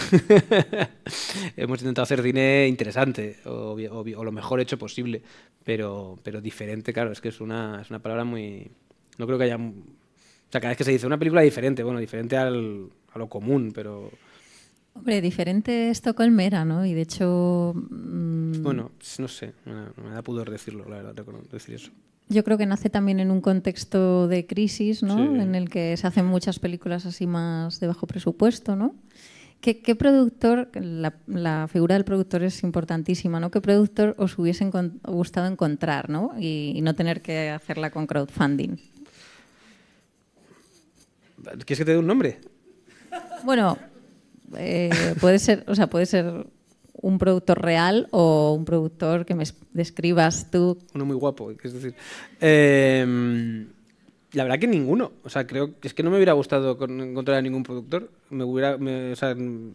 <laughs> hemos intentado hacer cine interesante o, lo mejor hecho posible, pero, pero diferente, claro, es que es una, es una palabra muy... No creo que haya... O cada vez que se dice una película diferente, bueno, diferente a lo común, pero... Hombre, diferente con Mera, ¿no? Y de hecho... Mm, bueno, no sé, me da pudor decirlo, la verdad, decir eso yo creo que nace también en un contexto de crisis, ¿no? En el que se hacen muchas películas así más de bajo presupuesto, ¿no? ¿Qué, productor, la, figura del productor es importantísima, ¿no? ¿Qué productor os hubiese gustado encontrar, ¿no? Y, no tener que hacerla con crowdfunding. ¿Quieres que te dé un nombre? Bueno, eh, puede ser, o sea, puede ser un productor real o un productor que me describas tú? Uno muy guapo, es decir. Em, la verdad que ninguno. O sea, creo es que no me hubiera gustado encontrar a ningún productor. hubiera,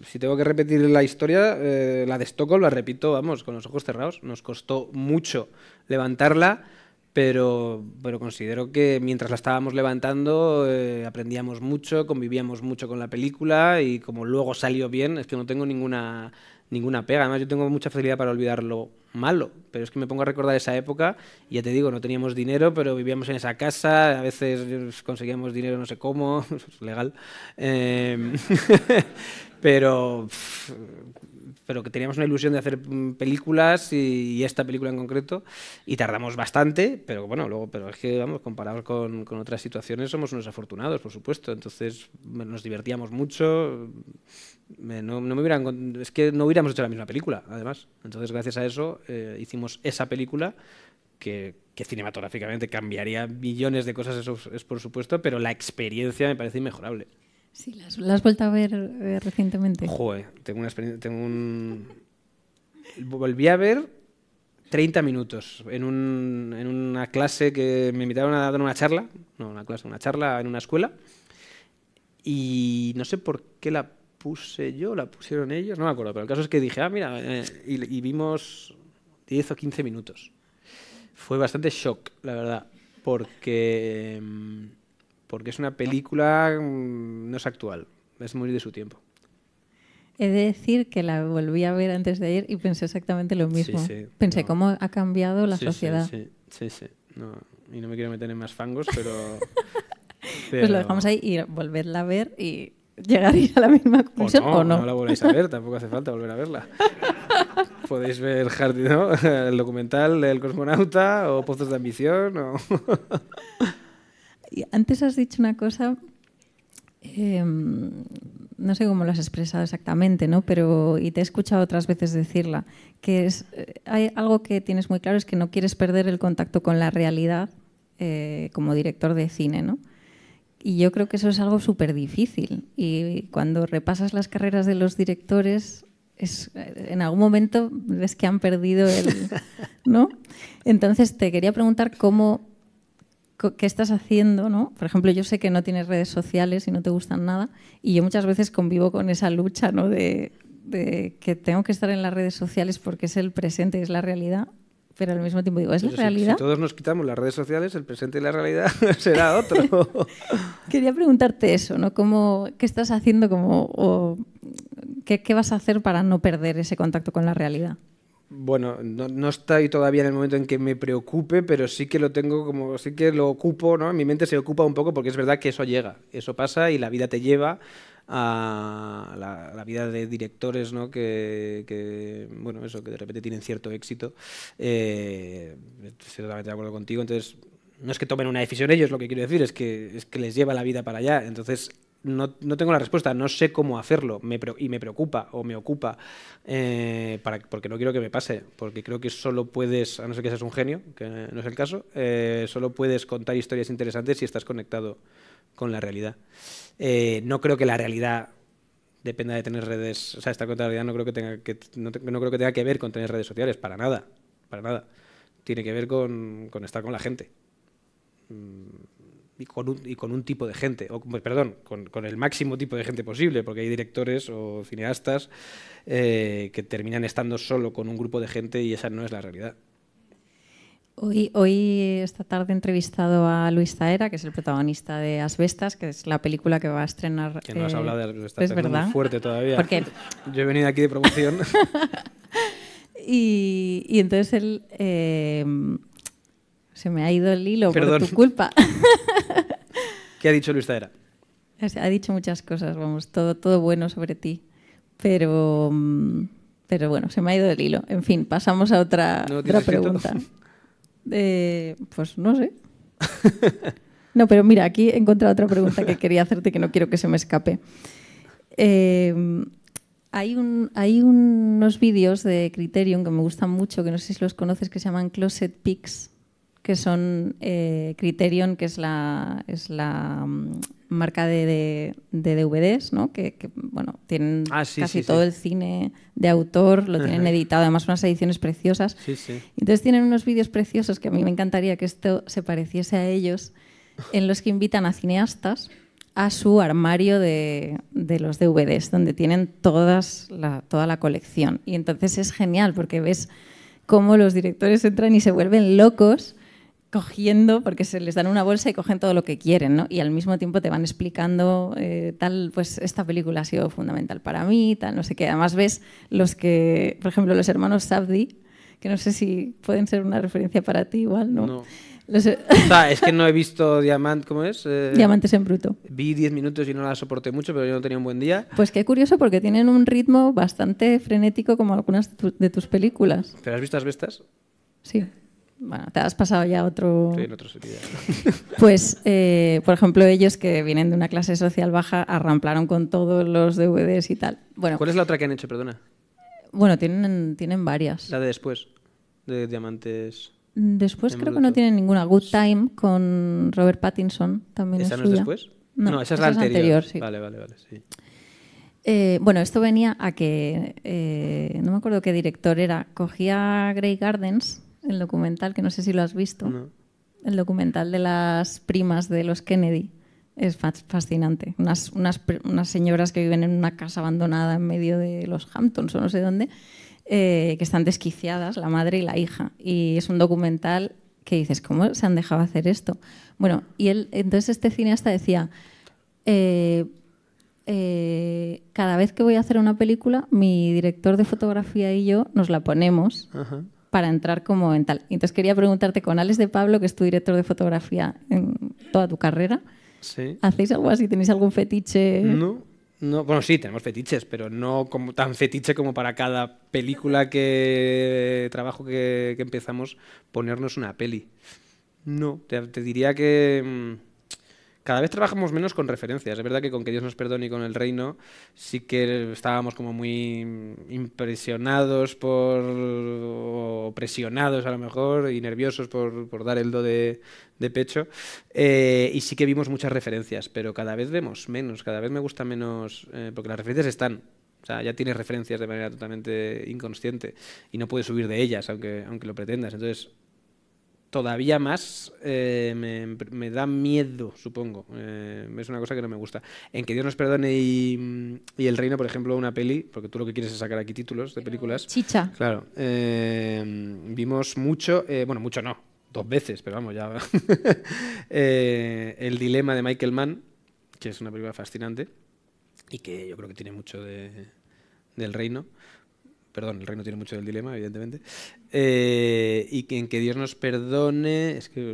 si tengo que repetir la historia, eh, la de Stockholm la repito, vamos, con los ojos cerrados. Nos costó mucho levantarla, pero, pero considero que mientras la estábamos levantando eh, aprendíamos mucho, convivíamos mucho con la película y como luego salió bien, es que no tengo ninguna ninguna pega. Además, yo tengo mucha facilidad para olvidar lo malo, pero es que me pongo a recordar esa época y ya te digo, no teníamos dinero, pero vivíamos en esa casa, a veces conseguíamos dinero no sé cómo, <laughs> es legal, em, <laughs> pero, pero que teníamos una ilusión de hacer mm, películas y, esta película en concreto y tardamos bastante, pero bueno, luego, pero es que, vamos, comparados con, con otras situaciones somos unos afortunados, por supuesto, entonces nos divertíamos mucho no, me hubieran, es que no hubiéramos hecho la misma película, además. Entonces, gracias a eso, eh, hicimos esa película que, cinematográficamente cambiaría millones de cosas, eso es por supuesto, pero la experiencia me parece inmejorable. Sí, ¿la has, vuelto a ver eh, recientemente? Joder, tengo una experiencia, un... Volví a ver 30 minutos en, en una clase que me invitaron a dar una charla, no, una clase, una charla en una escuela, y no sé por qué la puse yo, la pusieron ellos, no me acuerdo, pero el caso es que dije, ah, mira, eh, y, vimos 10 o 15 minutos. Fue bastante shock, la verdad, porque, mm, porque es una película, mm, no es actual, es muy de su tiempo. He de decir que la volví a ver antes de ir y pensé exactamente lo mismo. pensé cómo ha cambiado la sociedad. Sí, sí, sí. y no me quiero meter en más fangos, pero... <laughs> Pues lo dejamos ahí y volverla a ver y ¿Llegaría a la misma conclusión o no. no? la volvéis a ver, tampoco hace falta volver a verla. <laughs> Podéis ver Hardy ¿no? el documental del cosmonauta o Pozos de Ambición. O... Antes has dicho una cosa, em, no sé cómo lo has expresado exactamente, ¿no? Pero, y te he escuchado otras veces decirla, que es, eh, hay algo que tienes muy claro, es que no quieres perder el contacto con la realidad eh, como director de cine, ¿no? Y yo creo que eso es algo súper difícil. Y cuando repasas las carreras de los directores, es, eh, en algún momento ves que han perdido el. <laughs> ¿no? Entonces te quería preguntar cómo. ¿Qué estás haciendo? ¿no? Por ejemplo, yo sé que no tienes redes sociales y no te gustan nada, y yo muchas veces convivo con esa lucha ¿no? de, de que tengo que estar en las redes sociales porque es el presente, es la realidad, pero al mismo tiempo digo, ¿es la realidad? Si todos nos quitamos las redes sociales, el presente y la realidad <laughs> será otro. <laughs> Quería preguntarte eso, ¿no? ¿Cómo, ¿Qué estás haciendo como, qué, qué vas a hacer para no perder ese contacto con la realidad? Bueno, no, no, estoy todavía en el momento en que me preocupe, pero sí que lo tengo como, sí que lo ocupo, ¿no? Mi mente se ocupa un poco porque es verdad que eso llega, eso pasa y la vida te lleva a la, vida de directores ¿no? que, bueno, eso, que de repente tienen cierto éxito. Eh, estoy totalmente de acuerdo contigo. Entonces, no es que tomen una decisión ellos, lo que quiero decir es que, es que les lleva la vida para allá. Entonces, no, no, tengo la respuesta, no sé cómo hacerlo y me preocupa o me ocupa eh, para, porque no quiero que me pase, porque creo que solo puedes, a no ser que seas un genio, que no es el caso, eh, solo puedes contar historias interesantes si estás conectado con la realidad. Eh, no creo que la realidad dependa de tener redes, o sea, esta contabilidad no creo que tenga que, no, creo que, tenga que ver con tener redes sociales, para nada, para nada. Tiene que ver con, estar con la gente. Mm, y con, un, tipo de gente, o pues, perdón, con, con, el máximo tipo de gente posible, porque hay directores o cineastas eh, que terminan estando solo con un grupo de gente y esa no es la realidad. Hoy, esta tarde, he entrevistado a Luis Zaera, que es el protagonista de Asbestas, que es la película que va a estrenar. Que no has eh, hablado de Asbestas, es verdad. Muy fuerte todavía. <laughs> Yo he venido aquí de promoción. <laughs> y, entonces él. Eh, se me ha ido el hilo por tu culpa. <laughs> ¿Qué ha dicho Luis Zaera? Ha dicho muchas cosas, vamos, todo, todo bueno sobre ti. Pero. Mm, pero bueno, se me ha ido el hilo. En fin, pasamos a otra, otra pregunta pues no sé. <laughs> No, pero mira, aquí he encontrado otra pregunta que quería hacerte que no quiero que se me escape. Em, hay, unos vídeos de Criterion que me gustan mucho, que no sé si los conoces, que se llaman Closet Picks que son eh, Criterion, que es la, es la mm, marca de, de, DVDs, que, bueno, tienen ah, casi todo el cine de autor, lo tienen <laughs> editado, además unas ediciones preciosas. Entonces tienen unos vídeos preciosos que a mí me encantaría que esto se pareciese a ellos, en los que invitan a cineastas a su armario de, los DVDs, donde tienen todas toda la colección. Y entonces es genial porque ves cómo los directores entran y se vuelven locos cogiendo, porque se les dan una bolsa y cogen todo lo que quieren, ¿no? Y al mismo tiempo te van explicando eh, tal, pues esta película ha sido fundamental para mí, tal, no sé qué. Además ves los que, por ejemplo, los hermanos Sabdi, que no sé si pueden ser una referencia para ti igual, ¿no? no. Eh, <laughs> es que no he visto Diamant, ¿cómo es? Eh, Diamantes en bruto. Vi 10 minutos y no la soporté mucho, pero yo no tenía un buen día. Pues qué curioso, porque tienen un ritmo bastante frenético como algunas de tus películas. ¿Te has visto las bestas? Sí. Bueno, te has pasado ya otro... Sí, en otro sentido. <laughs> pues, eh, por ejemplo, ellos que vienen de una clase social baja arramplaron con todos los DVDs y tal. ¿Cuál es la otra que han hecho, perdona? Bueno, tienen, tienen varias. La de después, de Diamantes... Mm, después creo que no tienen ninguna. Good Time con Robert Pattinson también ¿Esa no es después? No, esa es la anterior. Vale, vale, vale, eh, bueno, esto venía a que, eh, no me acuerdo qué director era, cogía Grey Gardens el documental, que no sé si lo has visto. El documental de las primas de los Kennedy. Es fascinante. Unas, unas, señoras que viven en una casa abandonada en medio de los Hamptons o no sé dónde, eh, que están desquiciadas, la madre y la hija. Y es un documental que dices, ¿cómo se han dejado hacer esto? Bueno, y él, entonces este cineasta decía, eh, eh, cada vez que voy a hacer una película, mi director de fotografía y yo nos la ponemos para entrar como en tal. Entonces quería preguntarte con Alex de Pablo, que es tu director de fotografía en toda tu carrera. Sí. ¿Hacéis algo así? ¿Tenéis algún fetiche? No, no, bueno, sí, tenemos fetiches, pero no como, tan fetiche como para cada película que trabajo que, empezamos ponernos una peli. No, te diría que mm, cada vez trabajamos menos con referencias. Es verdad que con que Dios nos perdone y con el reino sí que estábamos como muy impresionados por, o presionados a lo mejor, y nerviosos por, por dar el do de, de pecho. Eh, y sí que vimos muchas referencias, pero cada vez vemos menos, cada vez me gusta menos, eh, porque las referencias están, o sea, ya tienes referencias de manera totalmente inconsciente y no puedes subir de ellas, aunque, aunque lo pretendas. Entonces, todavía más eh, me, da miedo, supongo. Eh, es una cosa que no me gusta. En que Dios nos perdone y, El Reino, por ejemplo, una peli, porque tú lo que quieres es sacar aquí títulos de películas. Chicha. Claro. Eh, vimos mucho, bueno, mucho no, dos veces, pero vamos, ya. <laughs> el dilema de Michael Mann, que es una película fascinante y que yo creo que tiene mucho de, del Reino perdón, el reino tiene mucho del dilema, evidentemente, eh, y que, en que Dios nos perdone, es que,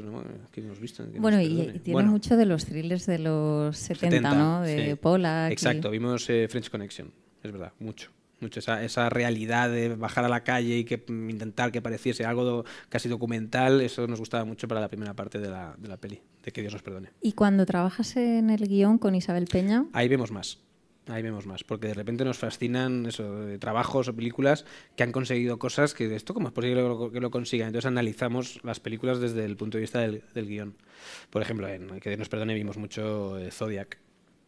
hemos visto. bueno, y, tiene mucho de los thrillers de los 70, ¿no? De Pola... Exacto, vimos eh, French Connection, es verdad, mucho. Mucho esa, realidad de bajar a la calle y que mm, intentar que pareciese algo casi documental, eso nos gustaba mucho para la primera parte de la, de la peli, de que Dios nos perdone. ¿Y cuando trabajas en el guión con Isabel Peña? Ahí vemos más. Ahí vemos más, porque de repente nos fascinan esos eh, trabajos o películas que han conseguido cosas que esto, ¿cómo es posible que lo, consigan? Entonces analizamos las películas desde el punto de vista del, guión. Por ejemplo, en que nos perdone, vimos mucho eh, Zodiac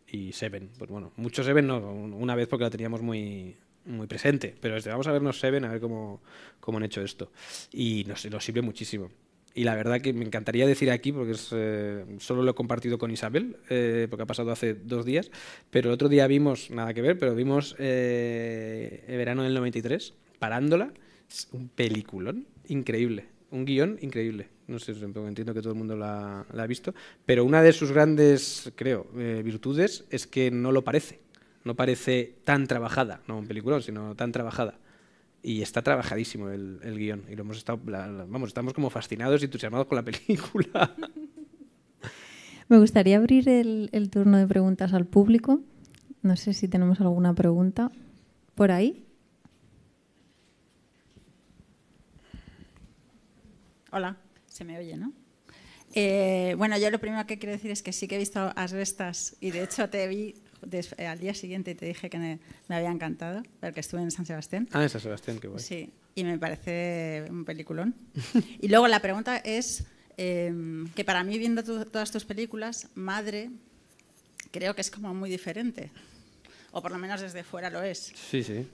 y Seven. Pues bueno, mucho Seven no, una vez porque la teníamos muy, muy presente, pero vamos a vernos Seven a ver cómo, cómo han hecho esto. Y nos, nos sirve muchísimo y la verdad que me encantaría decir aquí, porque es, eh, solo lo he compartido con Isabel, eh, porque ha pasado hace dos días, pero el otro día vimos, nada que ver, pero vimos eh, el verano del 93, parándola, es un peliculón increíble, un guión increíble. No sé, entiendo que todo el mundo la, la ha visto, pero una de sus grandes, creo, virtudes es que no lo parece. No parece tan trabajada, no un peliculón, sino tan trabajada y está trabajadísimo el, guión. Y lo hemos estado, vamos, estamos como fascinados y entusiasmados con la película. <laughs> Me gustaría abrir el, turno de preguntas al público. No sé si tenemos alguna pregunta por ahí. Hola, se me oye, ¿no? Eh, bueno, yo lo primero que quiero decir es que sí que he visto a restas y de hecho te vi eh, al día siguiente te dije que me, había encantado, que estuve en San Sebastián. Ah, en San Sebastián, qué bueno. Sí, y me parece un peliculón. <laughs> y luego la pregunta es em, que para mí, viendo todas tus películas, Madre creo que es como muy diferente. O por lo menos desde fuera lo es. Sí, sí.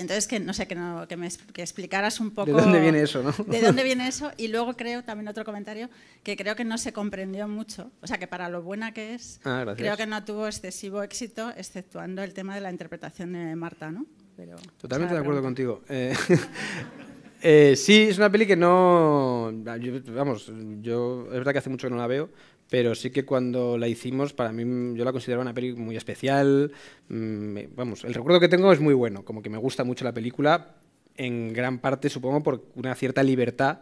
Entonces, que no sé, que, me que explicaras un poco... ¿De dónde viene eso, ¿De dónde viene eso? Y luego creo, también otro comentario, que creo que no se comprendió mucho. O sea, que para lo buena que es, ah, creo que no tuvo excesivo éxito, exceptuando el tema de la interpretación de Marta, ¿no? Totalmente de acuerdo contigo. Eh, <laughs> Eh, sí, es una peli que no. Ah, vamos, yo es verdad que hace mucho que no la veo, pero sí que cuando la hicimos, para mí, mm, yo la consideraba una peli muy especial. Mm, vamos, el recuerdo que tengo es muy bueno, como que me gusta mucho la película, en gran parte supongo por una cierta libertad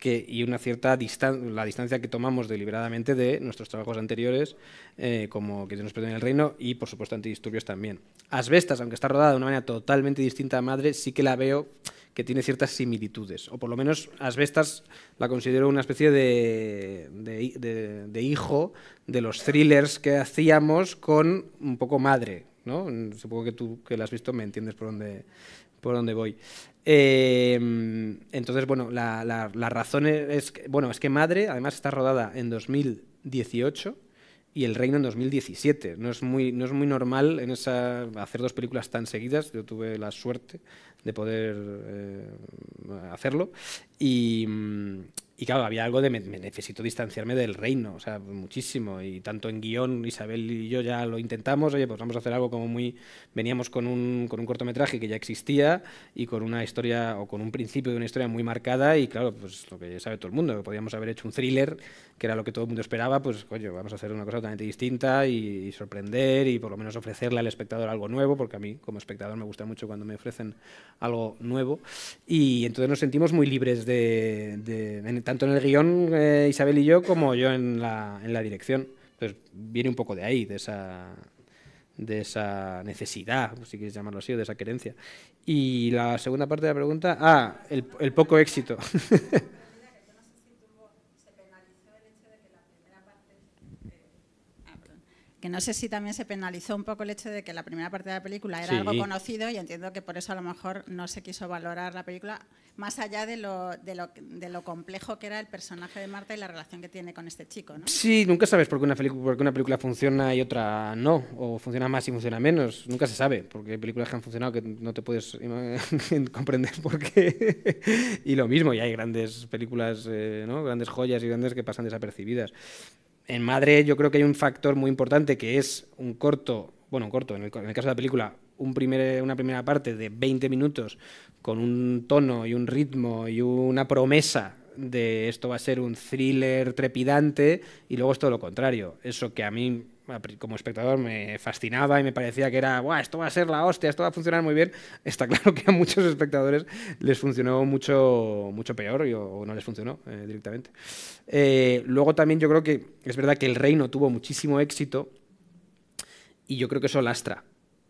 y una cierta la distancia que tomamos deliberadamente de nuestros trabajos anteriores, eh, como Que Dios nos perdone el reino y, por supuesto, Antidisturbios también. Asbestas, aunque está rodada de una manera totalmente distinta a Madre, sí que la veo que tiene ciertas similitudes, o por lo menos Asbestas la considero una especie de, hijo de los thrillers que hacíamos con un poco madre, ¿no? Supongo que tú que la has visto me entiendes por dónde, por dónde voy. Em, entonces, bueno, la, razón es que, bueno, es que Madre además está rodada en 2018 y El Reino en 2017. No es muy, no es muy normal en esa, hacer dos películas tan seguidas. Yo tuve la suerte de poder eh, hacerlo. Y, mm, y claro, había algo de me, necesito distanciarme del reino, o sea, muchísimo. Y tanto en guión, Isabel y yo ya lo intentamos, oye, pues vamos a hacer algo como muy... Veníamos con un, con un cortometraje que ya existía y con una historia o con un principio de una historia muy marcada y claro, pues lo que sabe todo el mundo, que podíamos haber hecho un thriller que era lo que todo el mundo esperaba, pues vamos a hacer una cosa totalmente distinta y, sorprender y por lo menos ofrecerle al espectador algo nuevo, porque a mí como espectador me gusta mucho cuando me ofrecen algo nuevo. Y entonces nos sentimos muy libres de, tanto en el guión eh, Isabel y yo como yo en la, en la dirección. Entonces viene un poco de ahí, de esa, de esa necesidad, si quieres llamarlo así, o de esa querencia. Y la segunda parte de la pregunta, ah, el, el poco éxito. <laughs> no sé si también se penalizó un poco el hecho de que la primera parte de la película era algo conocido y entiendo que por eso a lo mejor no se quiso valorar la película, más allá de lo, de lo, complejo que era el personaje de Marta y la relación que tiene con este chico. ¿no? Sí, nunca sabes por qué, una una película funciona y otra no, o funciona más y funciona menos, nunca se sabe, porque hay películas que han funcionado que no te puedes eh, <laughs> comprender por qué. <laughs> y lo mismo, y hay grandes películas, eh, grandes joyas y grandes que pasan desapercibidas en Madre yo creo que hay un factor muy importante que es un corto, bueno, un corto, en el, caso de la película, un primer, una primera parte de 20 minutos con un tono y un ritmo y una promesa de esto va a ser un thriller trepidante y luego es todo lo contrario. Eso que a mí como espectador me fascinaba y me parecía que era, Buah, esto va a ser la hostia, esto va a funcionar muy bien, <laughs> está claro que a muchos espectadores les funcionó mucho, mucho peor o no les funcionó eh, directamente. Eh, luego también yo creo que es verdad que El Reino tuvo muchísimo éxito y yo creo que eso lastra,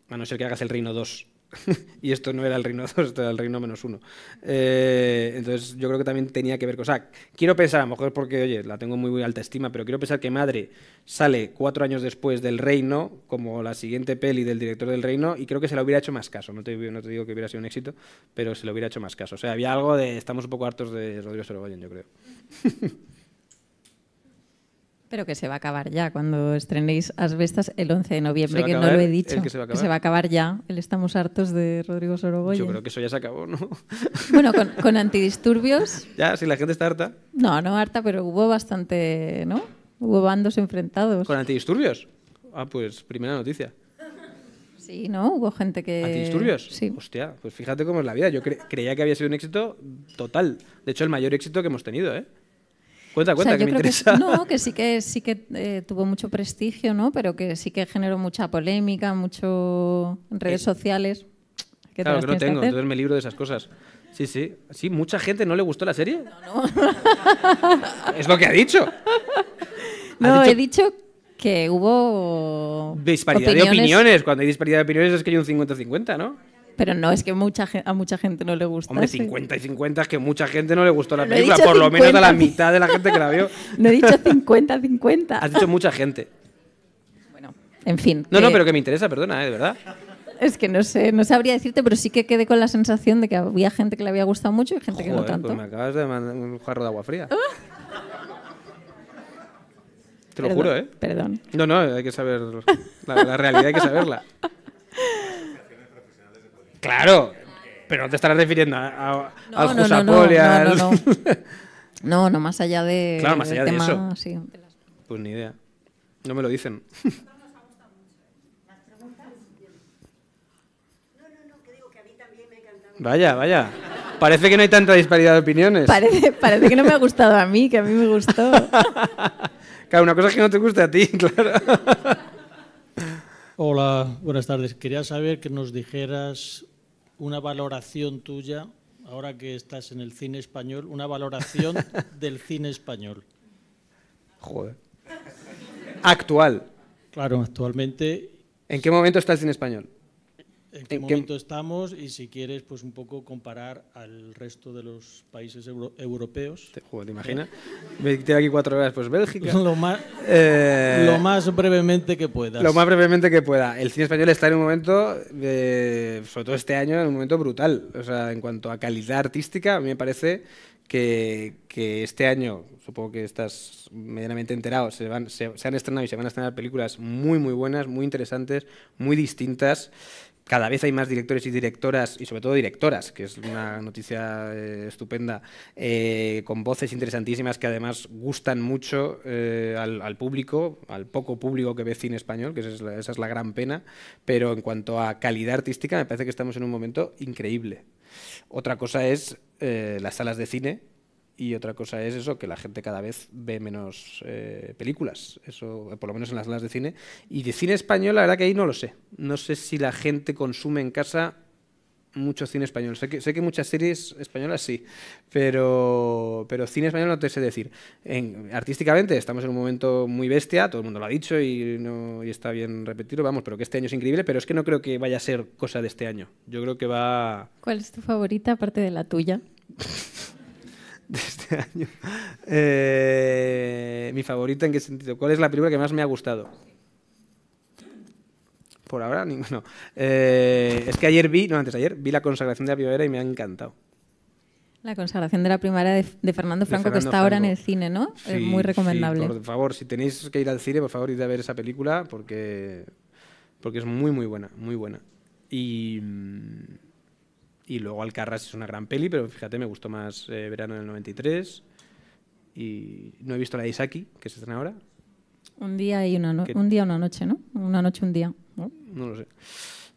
a no ser que hagas El Reino 2 <laughs> y esto no era el reino 2, <laughs> esto era el reino menos 1. Eh, entonces yo creo que también tenía que ver con... O quiero pensar, a lo mejor porque, oye, la tengo muy, muy alta estima, pero quiero pensar que Madre sale cuatro años después del reino, como la siguiente peli del director del reino, y creo que se la hubiera hecho más caso. No te, digo que hubiera sido un éxito, pero se lo hubiera hecho más caso. O sea, había algo de... Estamos un poco hartos de Rodrigo Sorogoyen, yo creo. <laughs> Pero que se va a acabar ya cuando estrenéis Asbestas el 11 de noviembre, que no lo he dicho. Que se, va a acabar ya. El Estamos hartos de Rodrigo Sorogoyen. Yo creo que eso ya se acabó, ¿no? <laughs> Bueno, con, antidisturbios. <laughs> ya, si la gente está harta. No, no harta, pero hubo bastante, ¿no? Hubo bandos enfrentados. ¿Con antidisturbios? Ah, pues primera noticia. Sí, ¿no? Hubo gente que... ¿Antidisturbios? Sí. Hostia, pues fíjate cómo es la vida. Yo creía que había sido un éxito total. De hecho, el mayor éxito que hemos tenido, ¿eh? Cuenta, cuenta, que no, que sí que, sí que eh, tuvo mucho prestigio, ¿no? Pero que sí que generó mucha polémica, mucho redes eh, sociales. claro, que no tengo, entonces me libro de esas cosas. Sí, sí. ¿Sí? ¿Mucha gente no le gustó la serie? No, no. <laughs> es lo que ha dicho. No, he dicho que hubo... Disparidad de opiniones. Cuando hay disparidad de opiniones es que hay un 50-50, ¿no? pero no es que mucha a mucha gente no le gusta. Hombre, 50 y 50 es que mucha gente no le gustó la película, por lo menos a la mitad de la gente que la vio. <laughs> no he dicho 50, 50. Has dicho mucha gente. Bueno, en fin. No, no, pero que me interesa, perdona, ¿eh? de verdad. Es que no sé, no sabría decirte, pero sí que quedé con la sensación de que había gente que le había gustado mucho y gente que no tanto. Pues me acabas de mandar un jarro de agua fría. Ah. Te lo juro, ¿eh? Perdón. No, no, hay que saber. La, la realidad hay que saberla. <laughs> Claro, pero no te estarás refiriendo a, no, no, no, <laughs> no, no, más allá de. Claro, más allá de eso. Pues ni idea. No me lo dicen. Vaya, vaya. Parece que no hay tanta disparidad de opiniones. Parece, parece que no me ha gustado a mí, que a mí me gustó. <laughs> claro, una cosa es que no te guste a ti, <laughs> claro. Hola, buenas tardes. Quería saber que nos dijeras una valoración tuya, ahora que estás en el cine español, una valoración <laughs> del cine español. Joder. Actual. Claro, actualmente. ¿En qué momento estás en español? en qué momento estamos y si quieres, pues un poco comparar al resto de los países europeos. Te, joder, ¿te imaginas? Me ¿Eh? aquí cuatro horas, pues Bélgica. <laughs> lo, más, eh, lo más brevemente que pueda. Lo más brevemente que pueda. El cine español está en un momento, de, sobre todo este año, en un momento brutal. O sea, en cuanto a calidad artística, a mí me parece que, este año, supongo que estás medianamente enterado, se, van, se, han estrenado y se van a estrenar películas muy, muy buenas, muy interesantes, muy distintas cada vez hay más directores y directoras, y sobre todo directoras, que es una noticia eh, estupenda, eh, con voces interesantísimas que además gustan mucho eh, al, público, al poco público que ve cine español, que esa es, la, gran pena, pero en cuanto a calidad artística me parece que estamos en un momento increíble. Otra cosa es las salas de cine, y otra cosa es eso, que la gente cada vez ve menos eh, películas, eso por lo menos en las salas de cine. Y de cine español, la verdad que ahí no lo sé. No sé si la gente consume en casa mucho cine español. Sé que, sé que muchas series españolas sí, pero, pero cine español no te sé decir. artísticamente estamos en un momento muy bestia, todo el mundo lo ha dicho y, no, y está bien repetirlo, vamos, pero que este año es increíble, pero es que no creo que vaya a ser cosa de este año. Yo creo que va... ¿Cuál es tu favorita aparte de la tuya? <laughs> <laughs> de este año. Eh, ¿Mi favorita en qué sentido? ¿Cuál es la película que más me ha gustado? Por ahora, ninguno. Eh, es que ayer vi, no, antes ayer, vi La consagración de la primavera y me ha encantado. La consagración de la primavera de, Fernando Franco, que está ahora en el cine, ¿no? es muy recomendable. por favor, si tenéis que ir al cine, por favor, id a ver esa película porque, porque es muy, muy buena, muy buena. Y... Mm, y luego Alcarras es una gran peli, pero fíjate, me gustó más eh, Verano del 93. Y no he visto la de Isaki, que se estrena ahora. Un día y una, un día, una noche, ¿no? Una noche, un día. No, lo sé.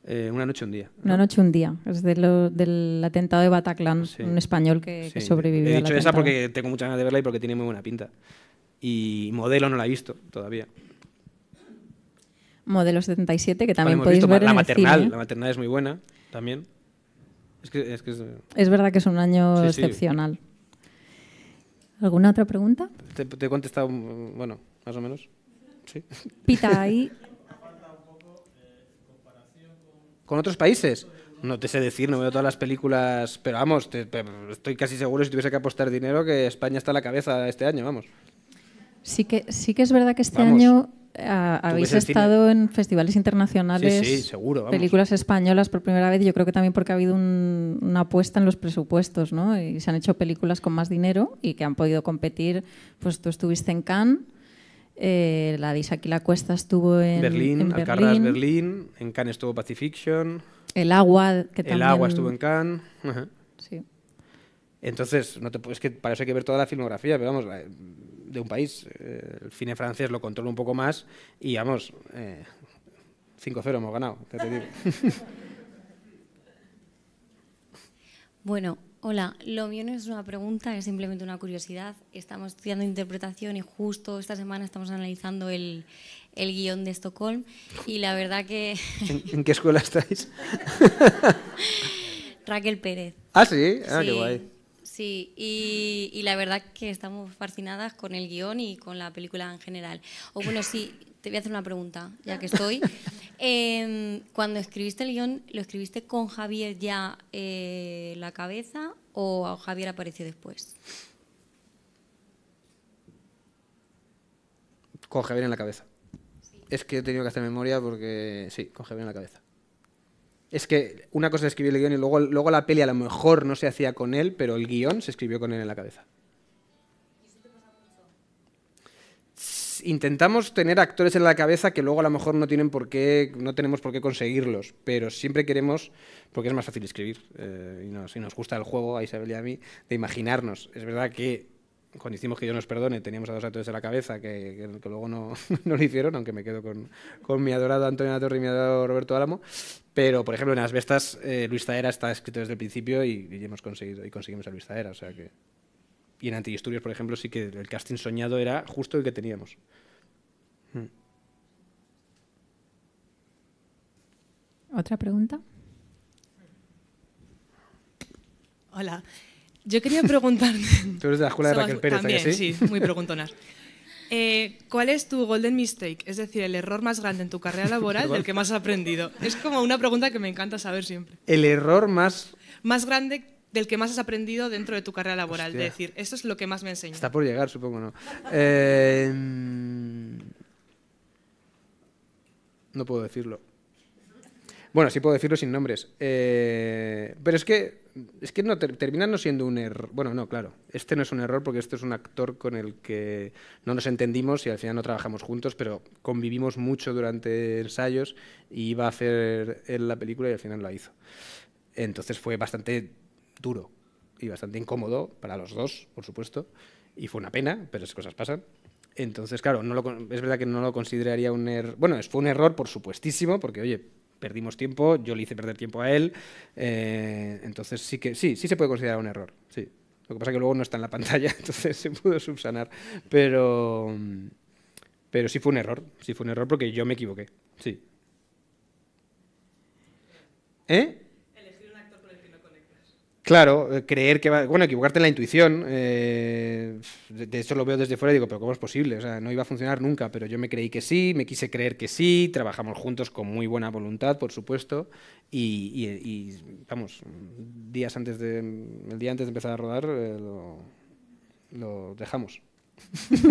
Eh, una noche, un día. Una noche, un día. Es de lo, del atentado de Bataclan, un español que, sobrevivió. He dicho esa porque tengo muchas ganas de verla y porque tiene muy buena pinta. Y Modelo no la he visto todavía. Modelo 77, que también podéis ver la maternal, La maternal es muy buena también. Es, verdad que es un año excepcional. ¿Alguna otra pregunta? Te, he contestado, bueno, más o menos. Pita, <laughs> ahí. ¿Con otros países? No te sé decir, no veo todas las películas, pero vamos, estoy casi seguro si tuviese que apostar dinero que España está a la cabeza este año, vamos. Sí que, sí que es verdad que este año habéis estado en festivales internacionales, películas españolas por primera vez. Yo creo que también porque ha habido una apuesta en los presupuestos, ¿no? Y se han hecho películas con más dinero y que han podido competir. Pues tú estuviste en Cannes. Eh, la disaquila la Cuesta estuvo en Berlín, en Berlín. En Cannes estuvo Pacifiction. El Agua, que también... El Agua estuvo en Cannes. Entonces, no te, puedes que para eso hay que ver toda la filmografía, pero vamos, eh, de un país. Eh, el cine francés lo controla un poco más y vamos, eh, 5-0 hemos ganado. <laughs> bueno, Hola, lo mío no es una pregunta, es simplemente una curiosidad. Estamos estudiando interpretación y justo esta semana estamos analizando el, el guión de Estocolm y la verdad que... <laughs> <laughs> ¿En, qué escuela estáis? Raquel Pérez. ah, sí. Ah, qué guay. Sí, y, la verdad que estamos fascinadas con el guión y con la película en general. O bueno, sí, te voy a hacer una pregunta, ya que estoy. <laughs> Em, cuando escribiste el guión, ¿lo escribiste con Javier ya eh, la cabeza o Javier apareció después? Con Javier en la cabeza. Es que he tenido que hacer memoria porque sí, con Javier en la cabeza es que una cosa es escribir el guión y luego, luego la peli a lo mejor no se hacía con él, pero el guión se escribió con él en la cabeza. Intentamos tener actores en la cabeza que luego a lo mejor no tienen por qué, no tenemos por qué conseguirlos, pero siempre queremos, porque es más fácil escribir, eh, y, nos, y, nos, gusta el juego, a Isabel y a mí, de imaginarnos. Es verdad que cuando hicimos que yo nos perdone, teníamos a dos actores en la cabeza que, luego <laughs> no, lo hicieron, aunque me quedo con, mi adorado Antonio Torre y mi adorado Roberto Álamo. Pero, por ejemplo, en Las Bestas, eh, Luis Taera está escrito desde el principio y, hemos conseguido, y conseguimos a Luis Taera. O sea que... Y en Antidisturbios, por ejemplo, sí que el casting soñado era justo el que teníamos. Hmm. ¿Otra pregunta? Hola. Yo quería preguntarte. <laughs> Tú eres de la escuela de Raquel Pérez, También, sí? muy <laughs> preguntonas. Eh, ¿Cuál es tu golden mistake? Es decir, el error más grande en tu carrera <laughs> laboral del que más has aprendido. Es como una pregunta que me encanta saber siempre. El error más... Más grande del que más has aprendido dentro de tu carrera laboral. Es decir, eso es lo que más me enseña. Está por llegar, supongo, ¿no? Eh, no puedo decirlo. Bueno, sí puedo decirlo sin nombres. Eh, pero es que es que no no siendo un error. Bueno, no, claro. Este no es un error porque este es un actor con el que no nos entendimos y al final no trabajamos juntos, pero convivimos mucho durante ensayos y iba a hacer él la película y al final la hizo. Entonces fue bastante duro y bastante incómodo para los dos, por supuesto, y fue una pena, pero esas cosas pasan. Entonces, claro, no lo, es verdad que no lo consideraría un error. Bueno, fue un error, por supuestísimo, porque, oye, perdimos tiempo, yo le hice perder tiempo a él, eh, entonces sí que sí, sí se puede considerar un error, sí. Lo que pasa es que luego no está en la pantalla, <laughs> entonces se pudo subsanar, pero, pero sí fue un error, sí fue un error porque yo me equivoqué, sí. ¿Eh? Claro, eh, creer que va. Bueno, equivocarte en la intuición. Eh, de hecho, lo veo desde fuera y digo, pero ¿cómo es posible? O sea, no iba a funcionar nunca, pero yo me creí que sí, me quise creer que sí, trabajamos juntos con muy buena voluntad, por supuesto. Y, vamos, días antes de. El día antes de empezar a rodar, eh, lo, dejamos. <laughs>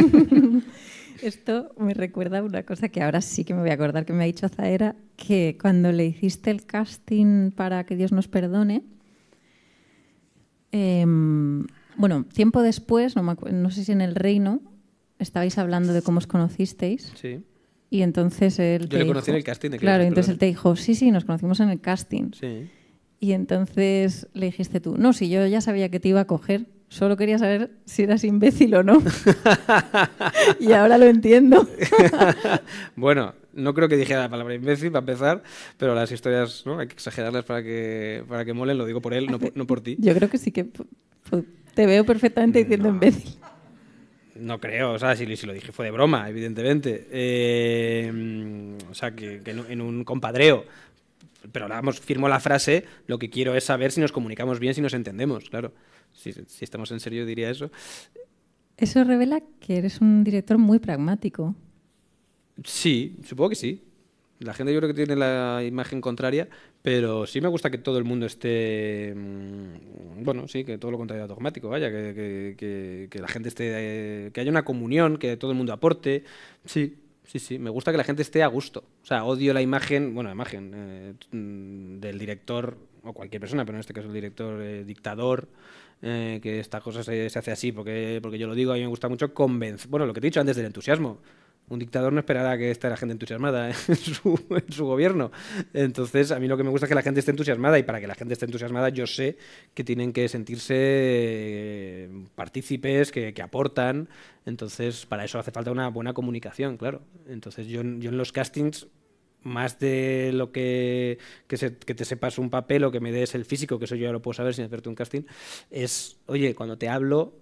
Esto me recuerda una cosa que ahora sí que me voy a acordar que me ha dicho Zaera, que cuando le hiciste el casting para Que Dios nos perdone, Em, bueno, tiempo después, no, sé si en el reino, estabais hablando de cómo os conocisteis. Sí. Y entonces él. Yo le conocí en el casting de Claro, entonces él te dijo: Sí, sí, nos conocimos en el casting. Sí. Y entonces le dijiste tú: No, si yo ya sabía que te iba a coger, solo quería saber si eras imbécil o no. <laughs> y ahora lo entiendo. <laughs> bueno, no creo que dijera la palabra imbécil para empezar, pero las historias ¿no? hay que exagerarlas para que, para que molen, lo digo por él, no por, ti. <laughs> Yo creo que sí que te veo perfectamente diciendo imbécil. No creo, o sea, si, lo dije fue de broma, evidentemente. Eh, o sea, que, en un compadreo. Pero vamos, firmo la frase, lo que quiero es saber si nos comunicamos bien, si nos entendemos, claro. Si, si estamos en serio diría eso. Eso revela que eres un director muy pragmático. Sí, supongo que sí. La gente yo creo que tiene la imagen contraria, pero sí me gusta que todo el mundo esté. Mm, bueno, sí, que todo lo contrario a dogmático, vaya, que, la gente esté. Eh, que haya una comunión, que todo el mundo aporte. Sí, sí, sí. Me gusta que la gente esté a gusto. O sea, odio la imagen, bueno, la imagen eh, mm, del director o cualquier persona, pero en este caso el director eh, dictador, que esta cosa se, hace así porque, porque yo lo digo, a mí me gusta mucho convencer. Bueno, lo que te he dicho antes del entusiasmo un dictador no esperará que esté la gente entusiasmada <laughs> en su, gobierno. Entonces, a mí lo que me gusta es que la gente esté entusiasmada y para que la gente esté entusiasmada yo sé que tienen que sentirse eh, partícipes, que, aportan. Entonces, para eso hace falta una buena comunicación, claro. Entonces, yo, en los castings más de lo que, que, te sepas un papel o que me des el físico, que eso yo ya lo puedo saber sin hacerte un casting, es, oye, cuando te hablo,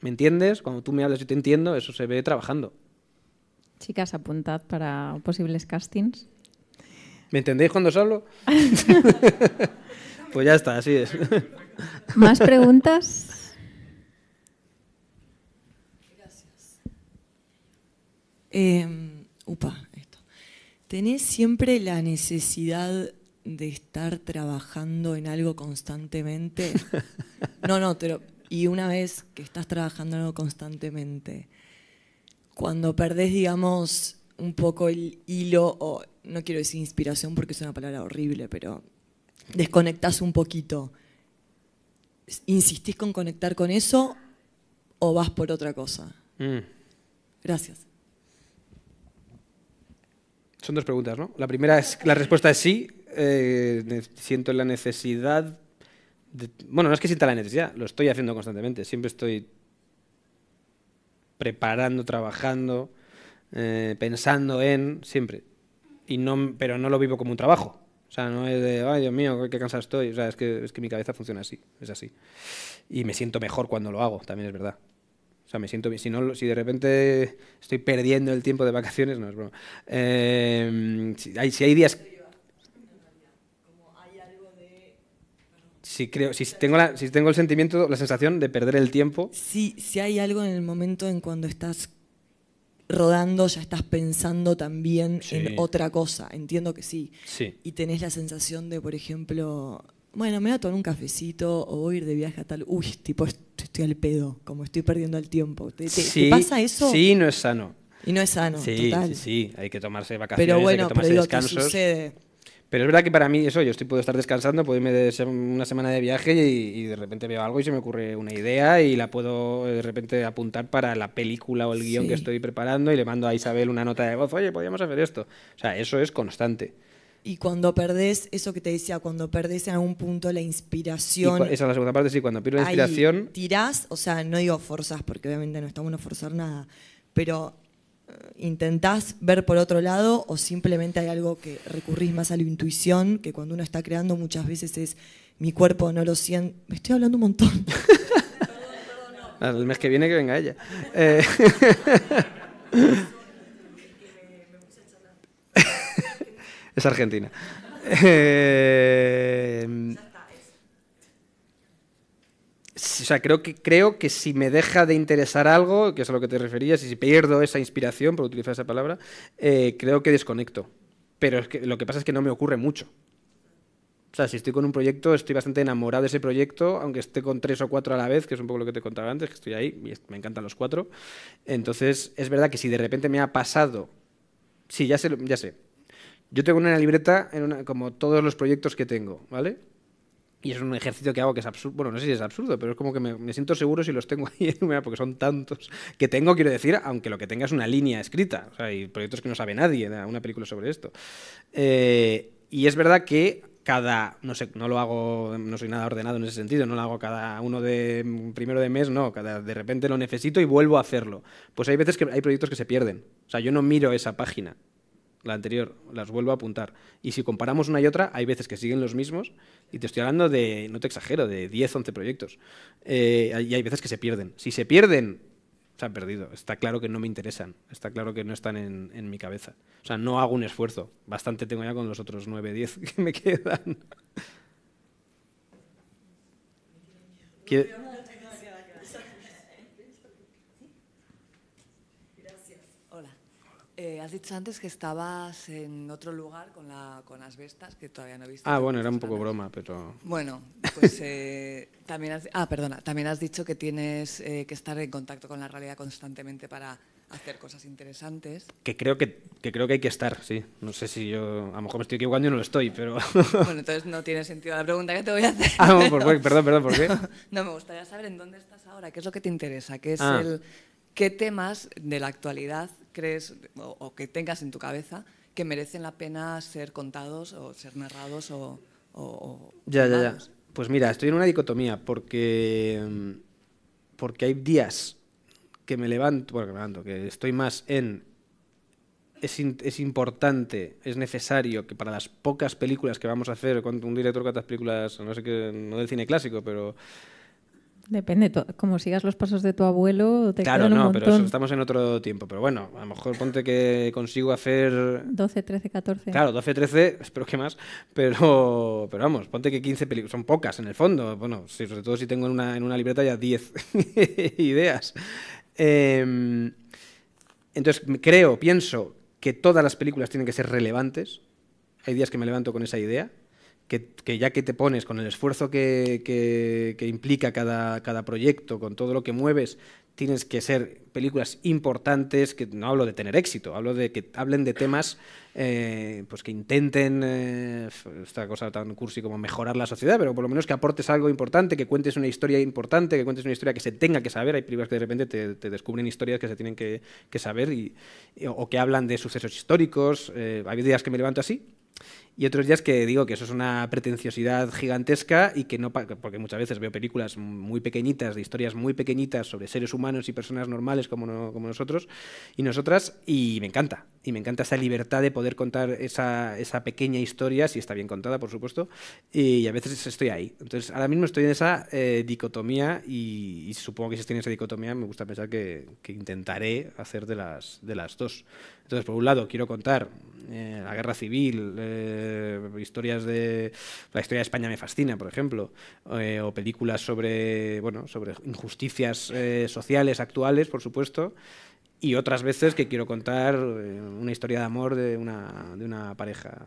¿me entiendes? Cuando tú me hablas, yo te entiendo, eso se ve trabajando. Chicas, apuntad para posibles castings. ¿Me entendéis cuando os hablo? <laughs> pues ya está, así es. ¿Más preguntas? Gracias. Em, upa, esto. ¿Tenés siempre la necesidad de estar trabajando en algo constantemente? <laughs> No, no, pero. Y una vez que estás trabajando en algo constantemente, cuando perdés, digamos, un poco el hilo, o no quiero decir inspiración porque es una palabra horrible, pero desconectás un poquito. ¿Insistís con conectar con eso o vas por otra cosa? Mm. Gracias. Son dos preguntas, ¿no? La primera es, la respuesta es sí. Eh, siento la necesidad, bueno, no es que sienta la necesidad, lo estoy haciendo constantemente. Siempre estoy preparando, trabajando, eh, pensando en siempre. Y no, pero no lo vivo como un trabajo. O sea, no es de, ay Dios mío, qué cansado estoy. O sea, es que, es que mi cabeza funciona así, es así. Y me siento mejor cuando lo hago, también es verdad. O sea, me siento bien. Si, no, si de repente estoy perdiendo el tiempo de vacaciones, no es broma. Eh, hay, si hay días si creo, si tengo, la, si tengo el sentimiento, la sensación de perder el tiempo. Sí, si hay algo en el momento en cuando estás rodando, ya estás pensando también en otra cosa. Entiendo que sí. sí. Y tenés la sensación de, por ejemplo, bueno, me voy a tomar un cafecito o voy a ir de viaje a tal. Uy, tipo, estoy al pedo, como estoy perdiendo el tiempo. ¿Te, pasa eso? Sí, no es sano. Y no es sano. Sí, total. sí, sí, hay que tomarse vacaciones, pero bueno, hay que tomarse pero digo, descansos. sucede. Pero es verdad que para mí eso, yo estoy, puedo estar descansando, puedo irme de una semana de viaje y, de repente veo algo y se me ocurre una idea y la puedo de repente apuntar para la película o el guión que estoy preparando y le mando a Isabel una nota de voz, oye, podríamos hacer esto. O sea, eso es constante. Y cuando perdés, eso que te decía, cuando perdés en algún punto la inspiración. esa es la segunda parte, sí, cuando pierdes la inspiración. Tirás, o sea, no digo forzas porque obviamente no está bueno forzar nada, pero intentás ver por otro lado o simplemente hay algo que recurrís más a la intuición, que cuando uno está creando muchas veces es mi cuerpo no lo siente. Me estoy hablando un montón. Al <laughs> no. Ah, mes que viene que venga ella. <laughs> Eh. <laughs> es Argentina. Eh, o sea, creo que, creo que si me deja de interesar algo, que es a lo que te referías, y si pierdo esa inspiración, por utilizar esa palabra, eh, creo que desconecto. Pero es que, lo que pasa es que no me ocurre mucho. O sea, si estoy con un proyecto, estoy bastante enamorado de ese proyecto, aunque esté con tres o cuatro a la vez, que es un poco lo que te contaba antes, que estoy ahí y me encantan los cuatro. Entonces, es verdad que si de repente me ha pasado. Sí, ya sé, ya sé. Yo tengo una libreta, en una, como todos los proyectos que tengo, ¿vale? Y es un ejercicio que hago que es absurdo. Bueno, no sé si es absurdo, pero es como que me, siento seguro si los tengo <laughs> ahí porque son tantos que tengo, quiero decir, aunque lo que tenga es una línea escrita. hay proyectos que no sabe nadie, una película sobre esto. Eh, y es verdad que cada, no sé, no lo hago, no soy nada ordenado en ese sentido, no lo hago cada uno de primero de mes, no, cada de repente lo necesito y vuelvo a hacerlo. Pues hay veces que hay proyectos que se pierden. O sea, yo no miro esa página la anterior, las vuelvo a apuntar. Y si comparamos una y otra, hay veces que siguen los mismos, y te estoy hablando de, no te exagero, de 10, 11 proyectos. Eh, y hay veces que se pierden. Si se pierden, se han perdido. Está claro que no me interesan, está claro que no están en, mi cabeza. O sea, no hago un esfuerzo. Bastante tengo ya con los otros 9, 10 <laughs> que me quedan. Eh, has dicho antes que estabas en otro lugar con, las vestas, que todavía no he visto. Ah, bueno, era un poco broma, pero... Bueno, pues <laughs> eh, también, has, ah, perdona, también has dicho que tienes eh, que estar en contacto con la realidad constantemente para hacer cosas interesantes. Que creo que, que, creo que hay que estar, sí. No sé si yo, a lo mejor me estoy equivocando y no lo estoy, pero... <laughs> Bueno, entonces no tiene sentido la pregunta que te voy a hacer. Ah, no, perdón, perdón, ¿por qué? <laughs> No, me gustaría saber en dónde estás ahora, qué es lo que te interesa, qué es ah. el... ¿Qué temas de la actualidad crees o, que tengas en tu cabeza que merecen la pena ser contados o ser narrados o... o ya, ya, ya. Pues mira, estoy en una dicotomía porque, mm, porque hay días que me levanto, bueno, que levanto, que estoy más en... Es, es importante, es necesario que para las pocas películas que vamos a hacer, cuando un director cuántas películas, no sé qué, no del cine clásico, pero Depende, como sigas los pasos de tu abuelo, te Claro, no, pero estamos en otro tiempo. Pero bueno, a lo mejor ponte que consigo hacer. 12, 13, 14. Claro, 12, 13, <laughs> espero que más. Pero, pero vamos, ponte que 15 películas. Son pocas en el fondo. Bueno, sobre todo si tengo en una, en una libreta ya 10 <laughs> ideas. Em, entonces, creo, pienso que todas las películas tienen que ser relevantes. Hay días que me levanto con esa idea que, ya que te pones con el esfuerzo que, implica cada, cada, proyecto, con todo lo que mueves, tienes que ser películas importantes, que no hablo de tener éxito, hablo de que hablen de temas eh, pues que intenten, eh, esta cosa tan cursi como mejorar la sociedad, pero por lo menos que aportes algo importante, que cuentes una historia importante, que cuentes una historia que se tenga que saber. Hay películas que de repente te, descubren historias que se tienen que, saber y, o que hablan de sucesos históricos. Eh, hay días que me levanto así y otros días que digo que eso es una pretenciosidad gigantesca y que no porque muchas veces veo películas muy pequeñitas de historias muy pequeñitas sobre seres humanos y personas normales como, como nosotros y nosotras y me encanta y me encanta esa libertad de poder contar esa, esa pequeña historia si está bien contada por supuesto y, a veces estoy ahí entonces ahora mismo estoy en esa eh, dicotomía y, supongo que si estoy en esa dicotomía me gusta pensar que, que intentaré hacer de las de las dos entonces, por un lado, quiero contar eh, la guerra civil, eh, historias de la historia de España me fascina, por ejemplo, eh, o películas sobre bueno sobre injusticias sociales actuales, por supuesto, y otras veces que quiero contar una historia de amor de una, de una pareja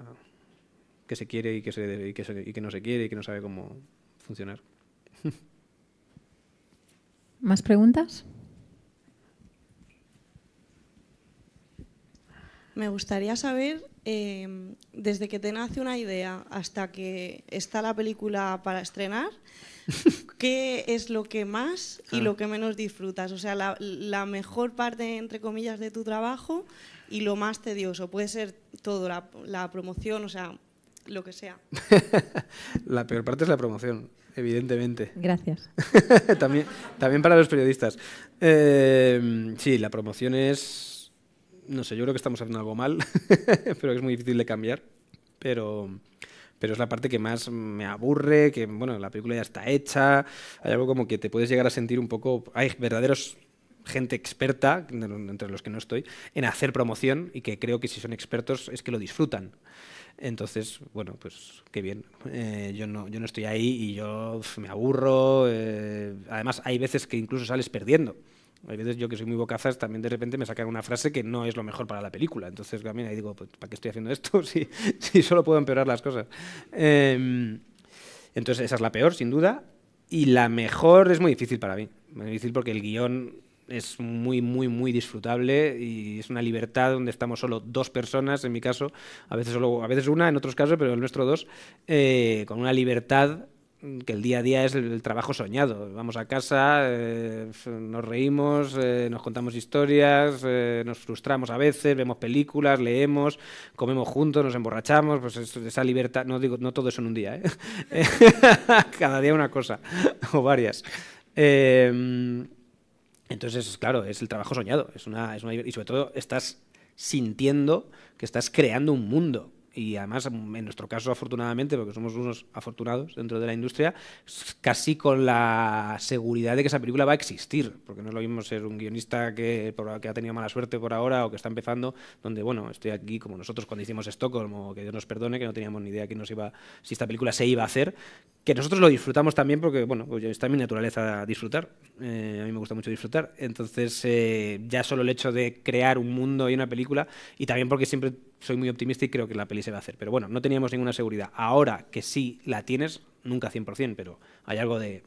que se quiere y que, y que no se quiere y que no sabe cómo funcionar. <laughs> ¿Más preguntas? Me gustaría saber, em, desde que te nace una idea hasta que está la película para estrenar, <laughs> ¿qué es lo que más y lo ah. que menos disfrutas? O sea, la, mejor parte, entre comillas, de tu trabajo y lo más tedioso. Puede ser todo, la, promoción, o sea, lo que sea. <laughs> la peor parte es la promoción, evidentemente. Gracias. <laughs> también, para los periodistas. Em, sí, la promoción es no sé, yo creo que estamos haciendo algo mal, <laughs> pero es muy difícil de cambiar. Pero, pero es la parte que más me aburre, que bueno, la película ya está hecha, hay algo como que te puedes llegar a sentir un poco, hay verdaderos gente experta, entre los que no estoy, en hacer promoción y que creo que si son expertos es que lo disfrutan. Entonces, bueno, pues qué bien. Eh, yo, no, yo no estoy ahí y yo me aburro. Eh, además, hay veces que incluso sales perdiendo. Hay veces yo que soy muy bocazas, también de repente me sacan una frase que no es lo mejor para la película. Entonces también ahí digo, pues, ¿para qué estoy haciendo esto <laughs> si, solo puedo empeorar las cosas? Em, entonces esa es la peor, sin duda. Y la mejor es muy difícil para mí. Muy difícil porque el guión es muy, muy, muy disfrutable y es una libertad donde estamos solo dos personas, en mi caso, a veces, solo, a veces una, en otros casos, pero el nuestro dos, eh, con una libertad que el día a día es el, trabajo soñado. Vamos a casa, eh, nos reímos, eh, nos contamos historias, eh, nos frustramos a veces, vemos películas, leemos, comemos juntos, nos emborrachamos, pues esa libertad, no digo, no todo eso en un día, <laughs> cada día una cosa o varias. Em, entonces, claro, es el trabajo soñado, es una, es una, y sobre todo estás sintiendo que estás creando un mundo y además en nuestro caso afortunadamente, porque somos unos afortunados dentro de la industria, casi con la seguridad de que esa película va a existir, porque no es lo mismo ser un guionista que, ha tenido mala suerte por ahora o que está empezando, donde bueno, estoy aquí como nosotros cuando hicimos como que Dios nos perdone, que no teníamos ni idea que nos iba, si esta película se iba a hacer, que nosotros lo disfrutamos también porque bueno, pues está en mi naturaleza disfrutar, eh, a mí me gusta mucho disfrutar, entonces eh, ya solo el hecho de crear un mundo y una película, y también porque siempre soy muy optimista y creo que la peli se va a hacer. Pero bueno, no teníamos ninguna seguridad. Ahora que sí la tienes, nunca 100%, pero hay algo de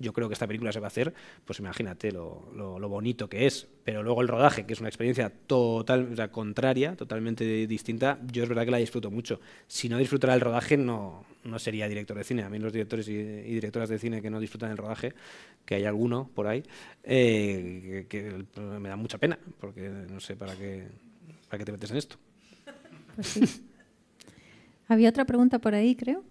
yo creo que esta película se va a hacer, pues imagínate lo, lo, bonito que es. Pero luego el rodaje, que es una experiencia total, o sea, contraria, totalmente distinta, yo es verdad que la disfruto mucho. Si no disfrutara el rodaje, no, no sería director de cine. A mí los directores y, directoras de cine que no disfrutan el rodaje, que hay alguno por ahí, eh, que me da mucha pena, porque no sé para qué, para qué te metes en esto. Pues Había otra pregunta por ahí, creo.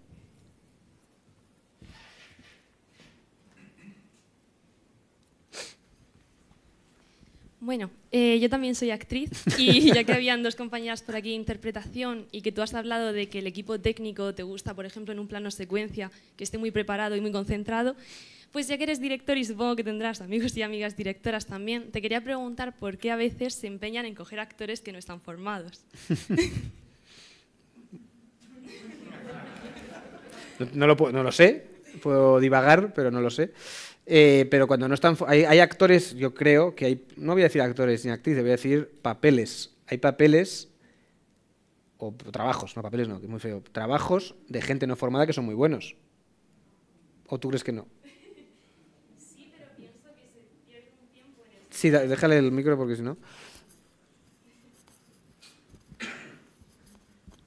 Bueno, eh, yo también soy actriz y <laughs> ya que habían dos compañeras por aquí interpretación y que tú has hablado de que el equipo técnico te gusta, por ejemplo, en un plano secuencia, que esté muy preparado y muy concentrado, pues ya que eres director y supongo que tendrás amigos y amigas directoras también, te quería preguntar por qué a veces se empeñan en coger actores que no están formados. <laughs> no, lo, sé, puedo divagar, pero no lo sé. Eh, pero cuando no están... Hay, hay, actores, yo creo, que hay... No voy a decir actores ni actrices, voy a decir papeles. Hay papeles o, trabajos, no papeles no, que es muy feo. Trabajos de gente no formada que son muy buenos. ¿O tú crees que no? Sí, déjale el micro porque si no.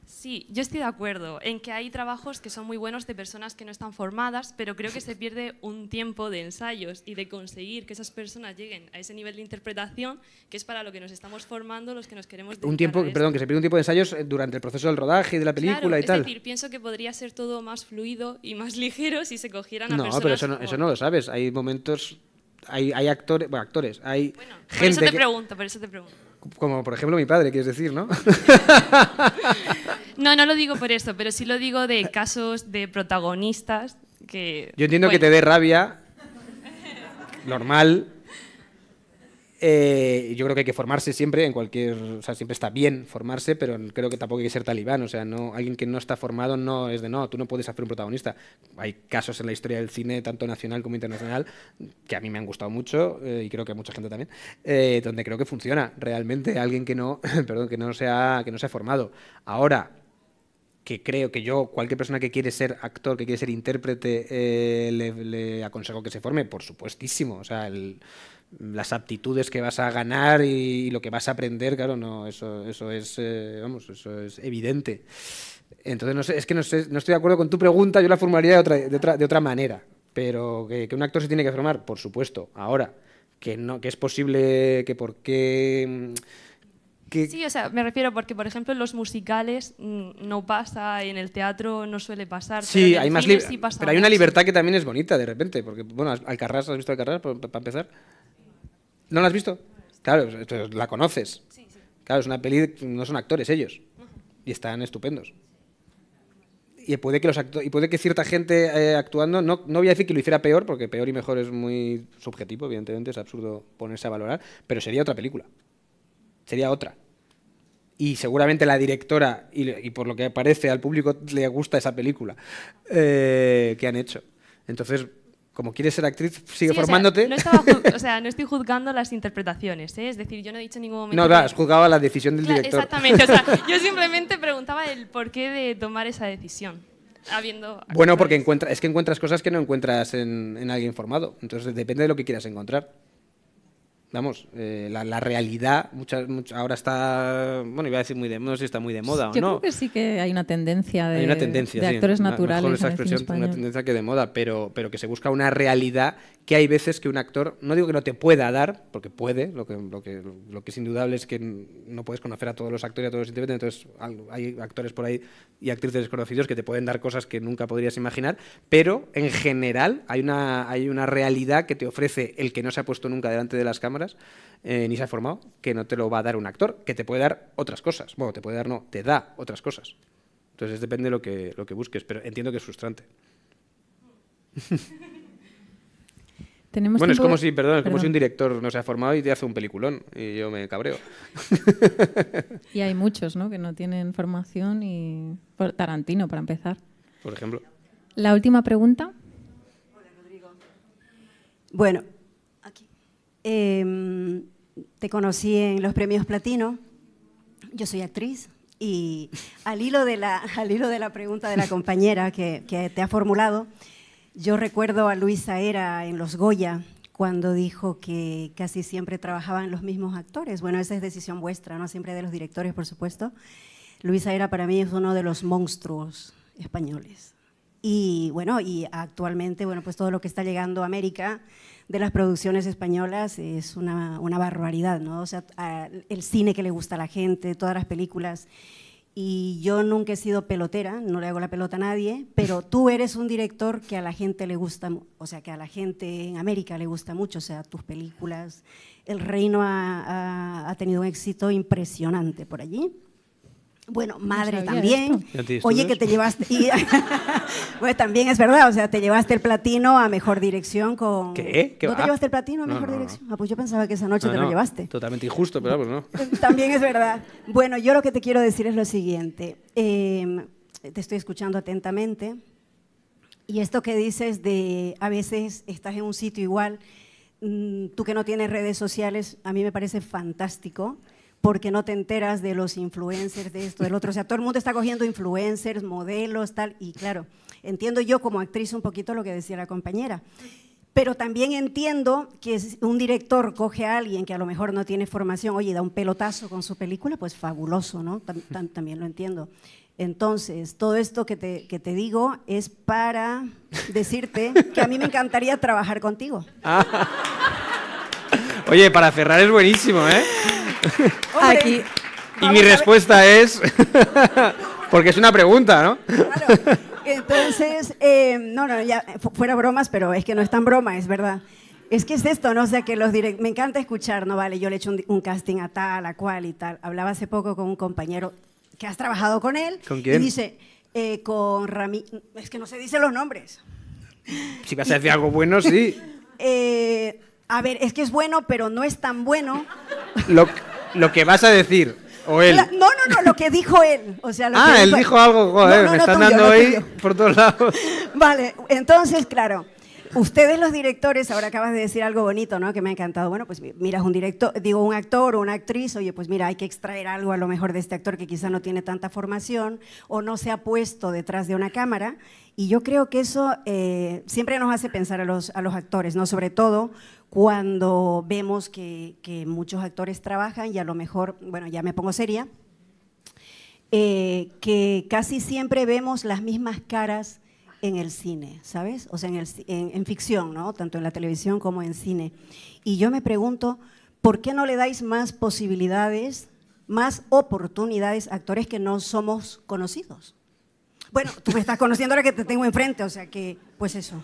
Sí, yo estoy de acuerdo en que hay trabajos que son muy buenos de personas que no están formadas, pero creo que se pierde un tiempo de ensayos y de conseguir que esas personas lleguen a ese nivel de interpretación que es para lo que nos estamos formando, los que nos queremos. Un tiempo, perdón, que se pierde un tiempo de ensayos eh, durante el proceso del rodaje de la película y tal. Es decir, pienso que podría ser todo más fluido y más <laughs> ligero si se cogieran a no, personas. No, pero eso no, eso no lo sabes. Hay momentos hay, actores, bueno, actores, hay bueno, por eso te pregunto, por eso te pregunto. Como por ejemplo mi padre, quieres decir, ¿no? no, no lo digo por eso, pero sí lo digo de casos de protagonistas que... Yo entiendo que te dé rabia, normal, eh, yo creo que hay que formarse siempre, en cualquier, o sea, siempre está bien formarse, pero creo que tampoco hay que ser talibán, o sea, no, alguien que no está formado no es de no, tú no puedes hacer un protagonista. Hay casos en la historia del cine, tanto nacional como internacional, que a mí me han gustado mucho eh, y creo que a mucha gente también, eh, donde creo que funciona realmente alguien que no, <laughs> perdón, que no sea, que no se ha formado. Ahora, que creo que yo, cualquier persona que quiere ser actor, que quiere ser intérprete, le, le, aconsejo que se forme, por supuestísimo. O sea, el, las aptitudes que vas a ganar y, lo que vas a aprender, claro, no, eso, eso es, eh, vamos, eso es evidente. Entonces, no es que no, estoy de acuerdo con tu pregunta, yo la formularía de otra, de otra, manera. Pero que, un actor se tiene que formar, por supuesto, ahora. Que, no, que es posible, que por qué... Mm, sí, o sea, me refiero porque, por ejemplo, en los musicales mm, no pasa, en el teatro no suele pasar. Sí, hay más sí Pero hay una libertad que también es bonita de repente, porque, bueno, Alcarrás, ¿has visto Alcarrás para empezar? ¿No la has visto? Claro, la conoces. Claro, es una peli, no son actores ellos. Y están estupendos. Y puede que, los y puede que cierta gente eh, actuando, no, voy a decir que lo hiciera peor, porque peor y mejor es muy subjetivo, evidentemente, es absurdo ponerse a valorar, pero sería otra película. Sería otra. Y seguramente la directora, y, por lo que parece al público le gusta esa película eh, que han hecho. Entonces, como quieres ser actriz, sigue formándote. O sea, no estaba, <laughs> o sea, no estoy juzgando las interpretaciones, ¿eh? es decir, yo no he dicho en ningún momento... No, has juzgado la decisión del director. Exactamente, <laughs> yo simplemente preguntaba el porqué de tomar esa decisión. Habiendo bueno, porque encuentra, es que encuentras cosas que no encuentras en, en alguien formado, entonces depende de lo que quieras encontrar vamos, eh, la, realidad muchas, ahora está, bueno, iba a decir muy de, no sé si está muy de moda o no. Yo creo que sí que hay una tendencia de, una tendencia, de actores naturales. Mejor esa expresión, una tendencia que de moda, pero, pero que se busca una realidad que hay veces que un actor, no digo que no te pueda dar, porque puede, lo que, lo que, lo que es indudable es que no puedes conocer a todos los actores y a todos los intérpretes, entonces hay actores por ahí y actrices desconocidos que te pueden dar cosas que nunca podrías imaginar, pero en general hay una, hay una realidad que te ofrece el que no se ha puesto nunca delante de las cámaras eh, ni se ha formado, que no te lo va a dar un actor, que te puede dar otras cosas. Bueno, te puede dar, no, te da otras cosas. Entonces depende de lo que, lo que busques, pero entiendo que es frustrante. <laughs> bueno, es como, si, es como si un director no se ha formado y te hace un peliculón y yo me cabreo. y hay muchos, Que no tienen formación y... Tarantino, para empezar. Por ejemplo. La última pregunta. Bueno, Em, te conocí en los premios Platino. Yo soy actriz y al hilo de la, <laughs> al hilo de la pregunta de la <laughs> compañera que, te ha formulado, yo recuerdo a Luisa Era en Los Goya cuando dijo que casi siempre trabajaban los mismos actores. Bueno, esa es decisión vuestra, no siempre de los directores, por supuesto. Luisa Era para mí es uno de los monstruos españoles. Y bueno, y actualmente, bueno, pues todo lo que está llegando a América, de las producciones españolas es una, barbaridad, ¿no? O sea, el cine que le gusta a la gente, todas las películas. Y yo nunca he sido pelotera, no le hago la pelota a nadie, pero tú eres un director que a la gente le gusta, o sea, que a la gente en América le gusta mucho, o sea, tus películas. El Reino ha tenido un éxito impresionante por allí. Bueno, madre también. Oye, que te llevaste. Y, bueno, <laughs> pues también es verdad, o sea, te llevaste el platino a mejor dirección con. ¿Qué? ¿Qué ¿No te llevaste el platino a mejor dirección? Ah, pues yo pensaba que esa noche te lo llevaste. Totalmente injusto, pero pues no. <laughs> También es verdad. Bueno, yo lo que te quiero decir es lo siguiente. Em, te estoy escuchando atentamente. Y esto que dices de a veces estás en un sitio igual, mm, tú que no tienes redes sociales, a mí me parece fantástico porque no te enteras de los influencers, de esto, del otro. O sea, todo el mundo está cogiendo influencers, modelos, tal. Y claro, entiendo yo como actriz un poquito lo que decía la compañera. Pero también entiendo que un director coge a alguien que a lo mejor no tiene formación, oye, da un pelotazo con su película, pues fabuloso, ¿no? también lo entiendo. Entonces, todo esto que te, digo es para decirte que a mí me encantaría trabajar contigo. <laughs> Oye, para cerrar es buenísimo, ¿eh? Aquí. Y mi respuesta es, <laughs> porque es una pregunta, ¿no? Entonces, eh, no, no, ya fuera bromas, pero es que no es tan broma, es verdad. Es que es esto, ¿no? O sea, que los Me encanta escuchar, ¿no? Vale, yo le he hecho un, casting a tal, a cual y tal. Hablaba hace poco con un compañero que has trabajado con él. ¿Con quién? Y dice, eh, con Rami... Es que no se dicen los nombres. Si vas a decir algo bueno, sí. <laughs> Eh, a ver, es que es bueno, pero no es tan bueno. Lo, lo que vas a decir. O él. no, no, no, lo que dijo él. O sea, ah, él dijo, algo, joder, me están dando ahí por todos lados. <laughs> Vale, entonces, claro, Ustedes los directores, ahora acabas de decir algo bonito, ¿no? Que me ha encantado. Bueno, pues miras un director, digo un actor o una actriz, oye, pues mira, hay que extraer algo a lo mejor de este actor que quizá no tiene tanta formación o no se ha puesto detrás de una cámara. Y yo creo que eso eh, siempre nos hace pensar a los, a los actores, ¿no? Sobre todo cuando vemos que, muchos actores trabajan y a lo mejor, bueno, ya me pongo seria, eh, que casi siempre vemos las mismas caras en el cine, ¿sabes? O sea, en, en, ficción, ¿no? Tanto en la televisión como en cine. Y yo me pregunto, ¿por qué no le dais más posibilidades, más oportunidades a actores que no somos conocidos? Bueno, tú me estás conociendo ahora que te tengo enfrente, o sea que, pues eso.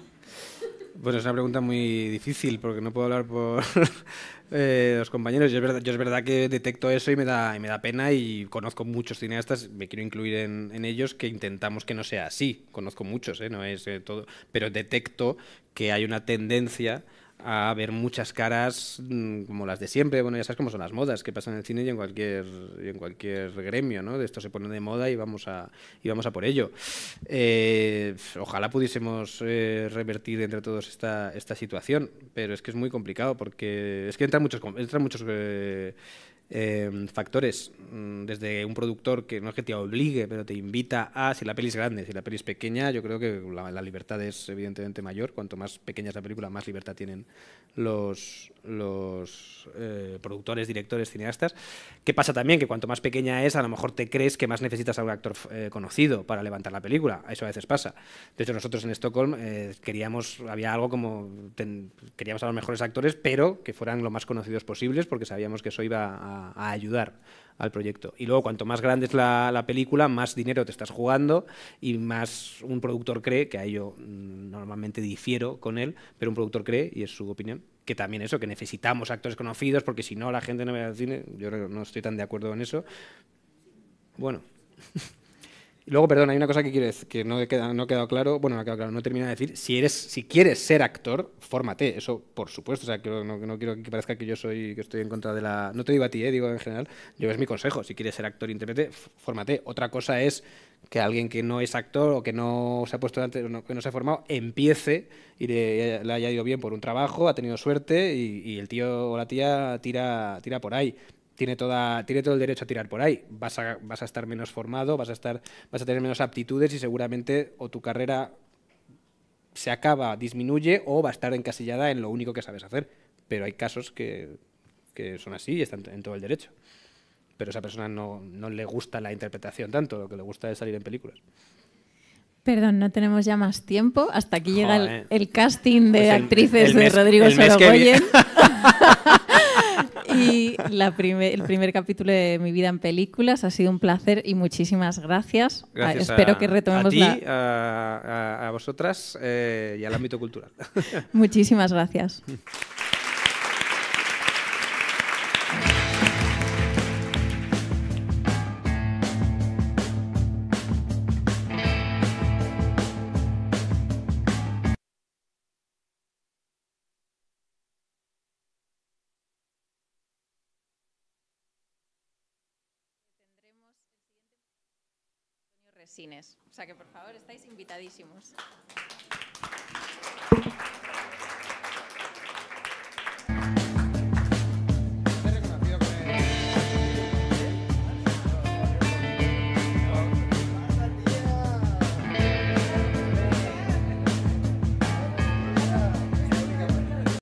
Bueno, es una pregunta muy difícil porque no puedo hablar por <laughs> eh, los compañeros. Yo es, verdad, que detecto eso y me da, y me da pena y conozco muchos cineastas, me quiero incluir en, ellos, que intentamos que no sea así. Conozco muchos, ¿eh? no es eh, todo. Pero detecto que hay una tendencia a ver muchas caras mm, como las de siempre. Bueno, ya sabes cómo son las modas que pasan en el cine y en cualquier, en cualquier gremio, ¿no? De esto se pone de moda y vamos a, y vamos a por ello. Eh, ojalá pudiésemos eh, revertir entre todos esta, esta situación, pero es que es muy complicado porque es que entran muchos... Entran muchos eh, Em, factores, mm, desde un productor que no es que te obligue, pero te invita a, si la peli es grande, si la peli es pequeña, yo creo que la, libertad es evidentemente mayor, cuanto más pequeña es la película, más libertad tienen los, los eh, productores, directores, cineastas. ¿Qué pasa también? Que cuanto más pequeña es, a lo mejor te crees que más necesitas a un actor eh, conocido para levantar la película, eso a veces pasa. De hecho, nosotros en Estocolmo eh, queríamos, había algo como, queríamos a los mejores actores, pero que fueran lo más conocidos posibles, porque sabíamos que eso iba a a, ayudar al proyecto. Y luego, cuanto más grande es la, película, más dinero te estás jugando y más un productor cree, que a ello mm, normalmente difiero con él, pero un productor cree, y es su opinión, que también eso, que necesitamos actores conocidos, porque si no la gente no ve al cine. Yo no estoy tan de acuerdo con eso. Bueno. <laughs> luego, perdón, hay una cosa que que no, he claro, bueno, no ha quedado claro, no termina de decir, si eres, si quieres ser actor, fórmate, eso por supuesto, o sea, que no, quiero que parezca que yo soy, que estoy en contra de la, no te digo a ti, eh, digo en general, yo es mi consejo, si quieres ser actor, intérprete, fórmate. Otra cosa es que alguien que no es actor o que no se ha puesto que no se ha formado, empiece y le, haya ido bien por un trabajo, ha tenido suerte y, el tío o la tía tira, tira por ahí tiene, toda, tiene todo el derecho a tirar por ahí. Vas a, vas a estar menos formado, vas a, estar, vas a tener menos aptitudes y seguramente o tu carrera se acaba, disminuye o va a estar encasillada en lo único que sabes hacer. Pero hay casos que, son así y están en todo el derecho. Pero esa persona no, le gusta la interpretación tanto, lo que le gusta es salir en películas. Perdón, no tenemos ya más tiempo. Hasta aquí llega el, casting de pues actrices de Rodrigo Sorogoyen. <laughs> y la el primer capítulo de Mi vida en películas. Ha sido un placer y muchísimas gracias. Ah, espero que retomemos a a, vosotras eh, y al ámbito cultural. <laughs> muchísimas gracias. <laughs> O sea que, por favor, estáis invitadísimos.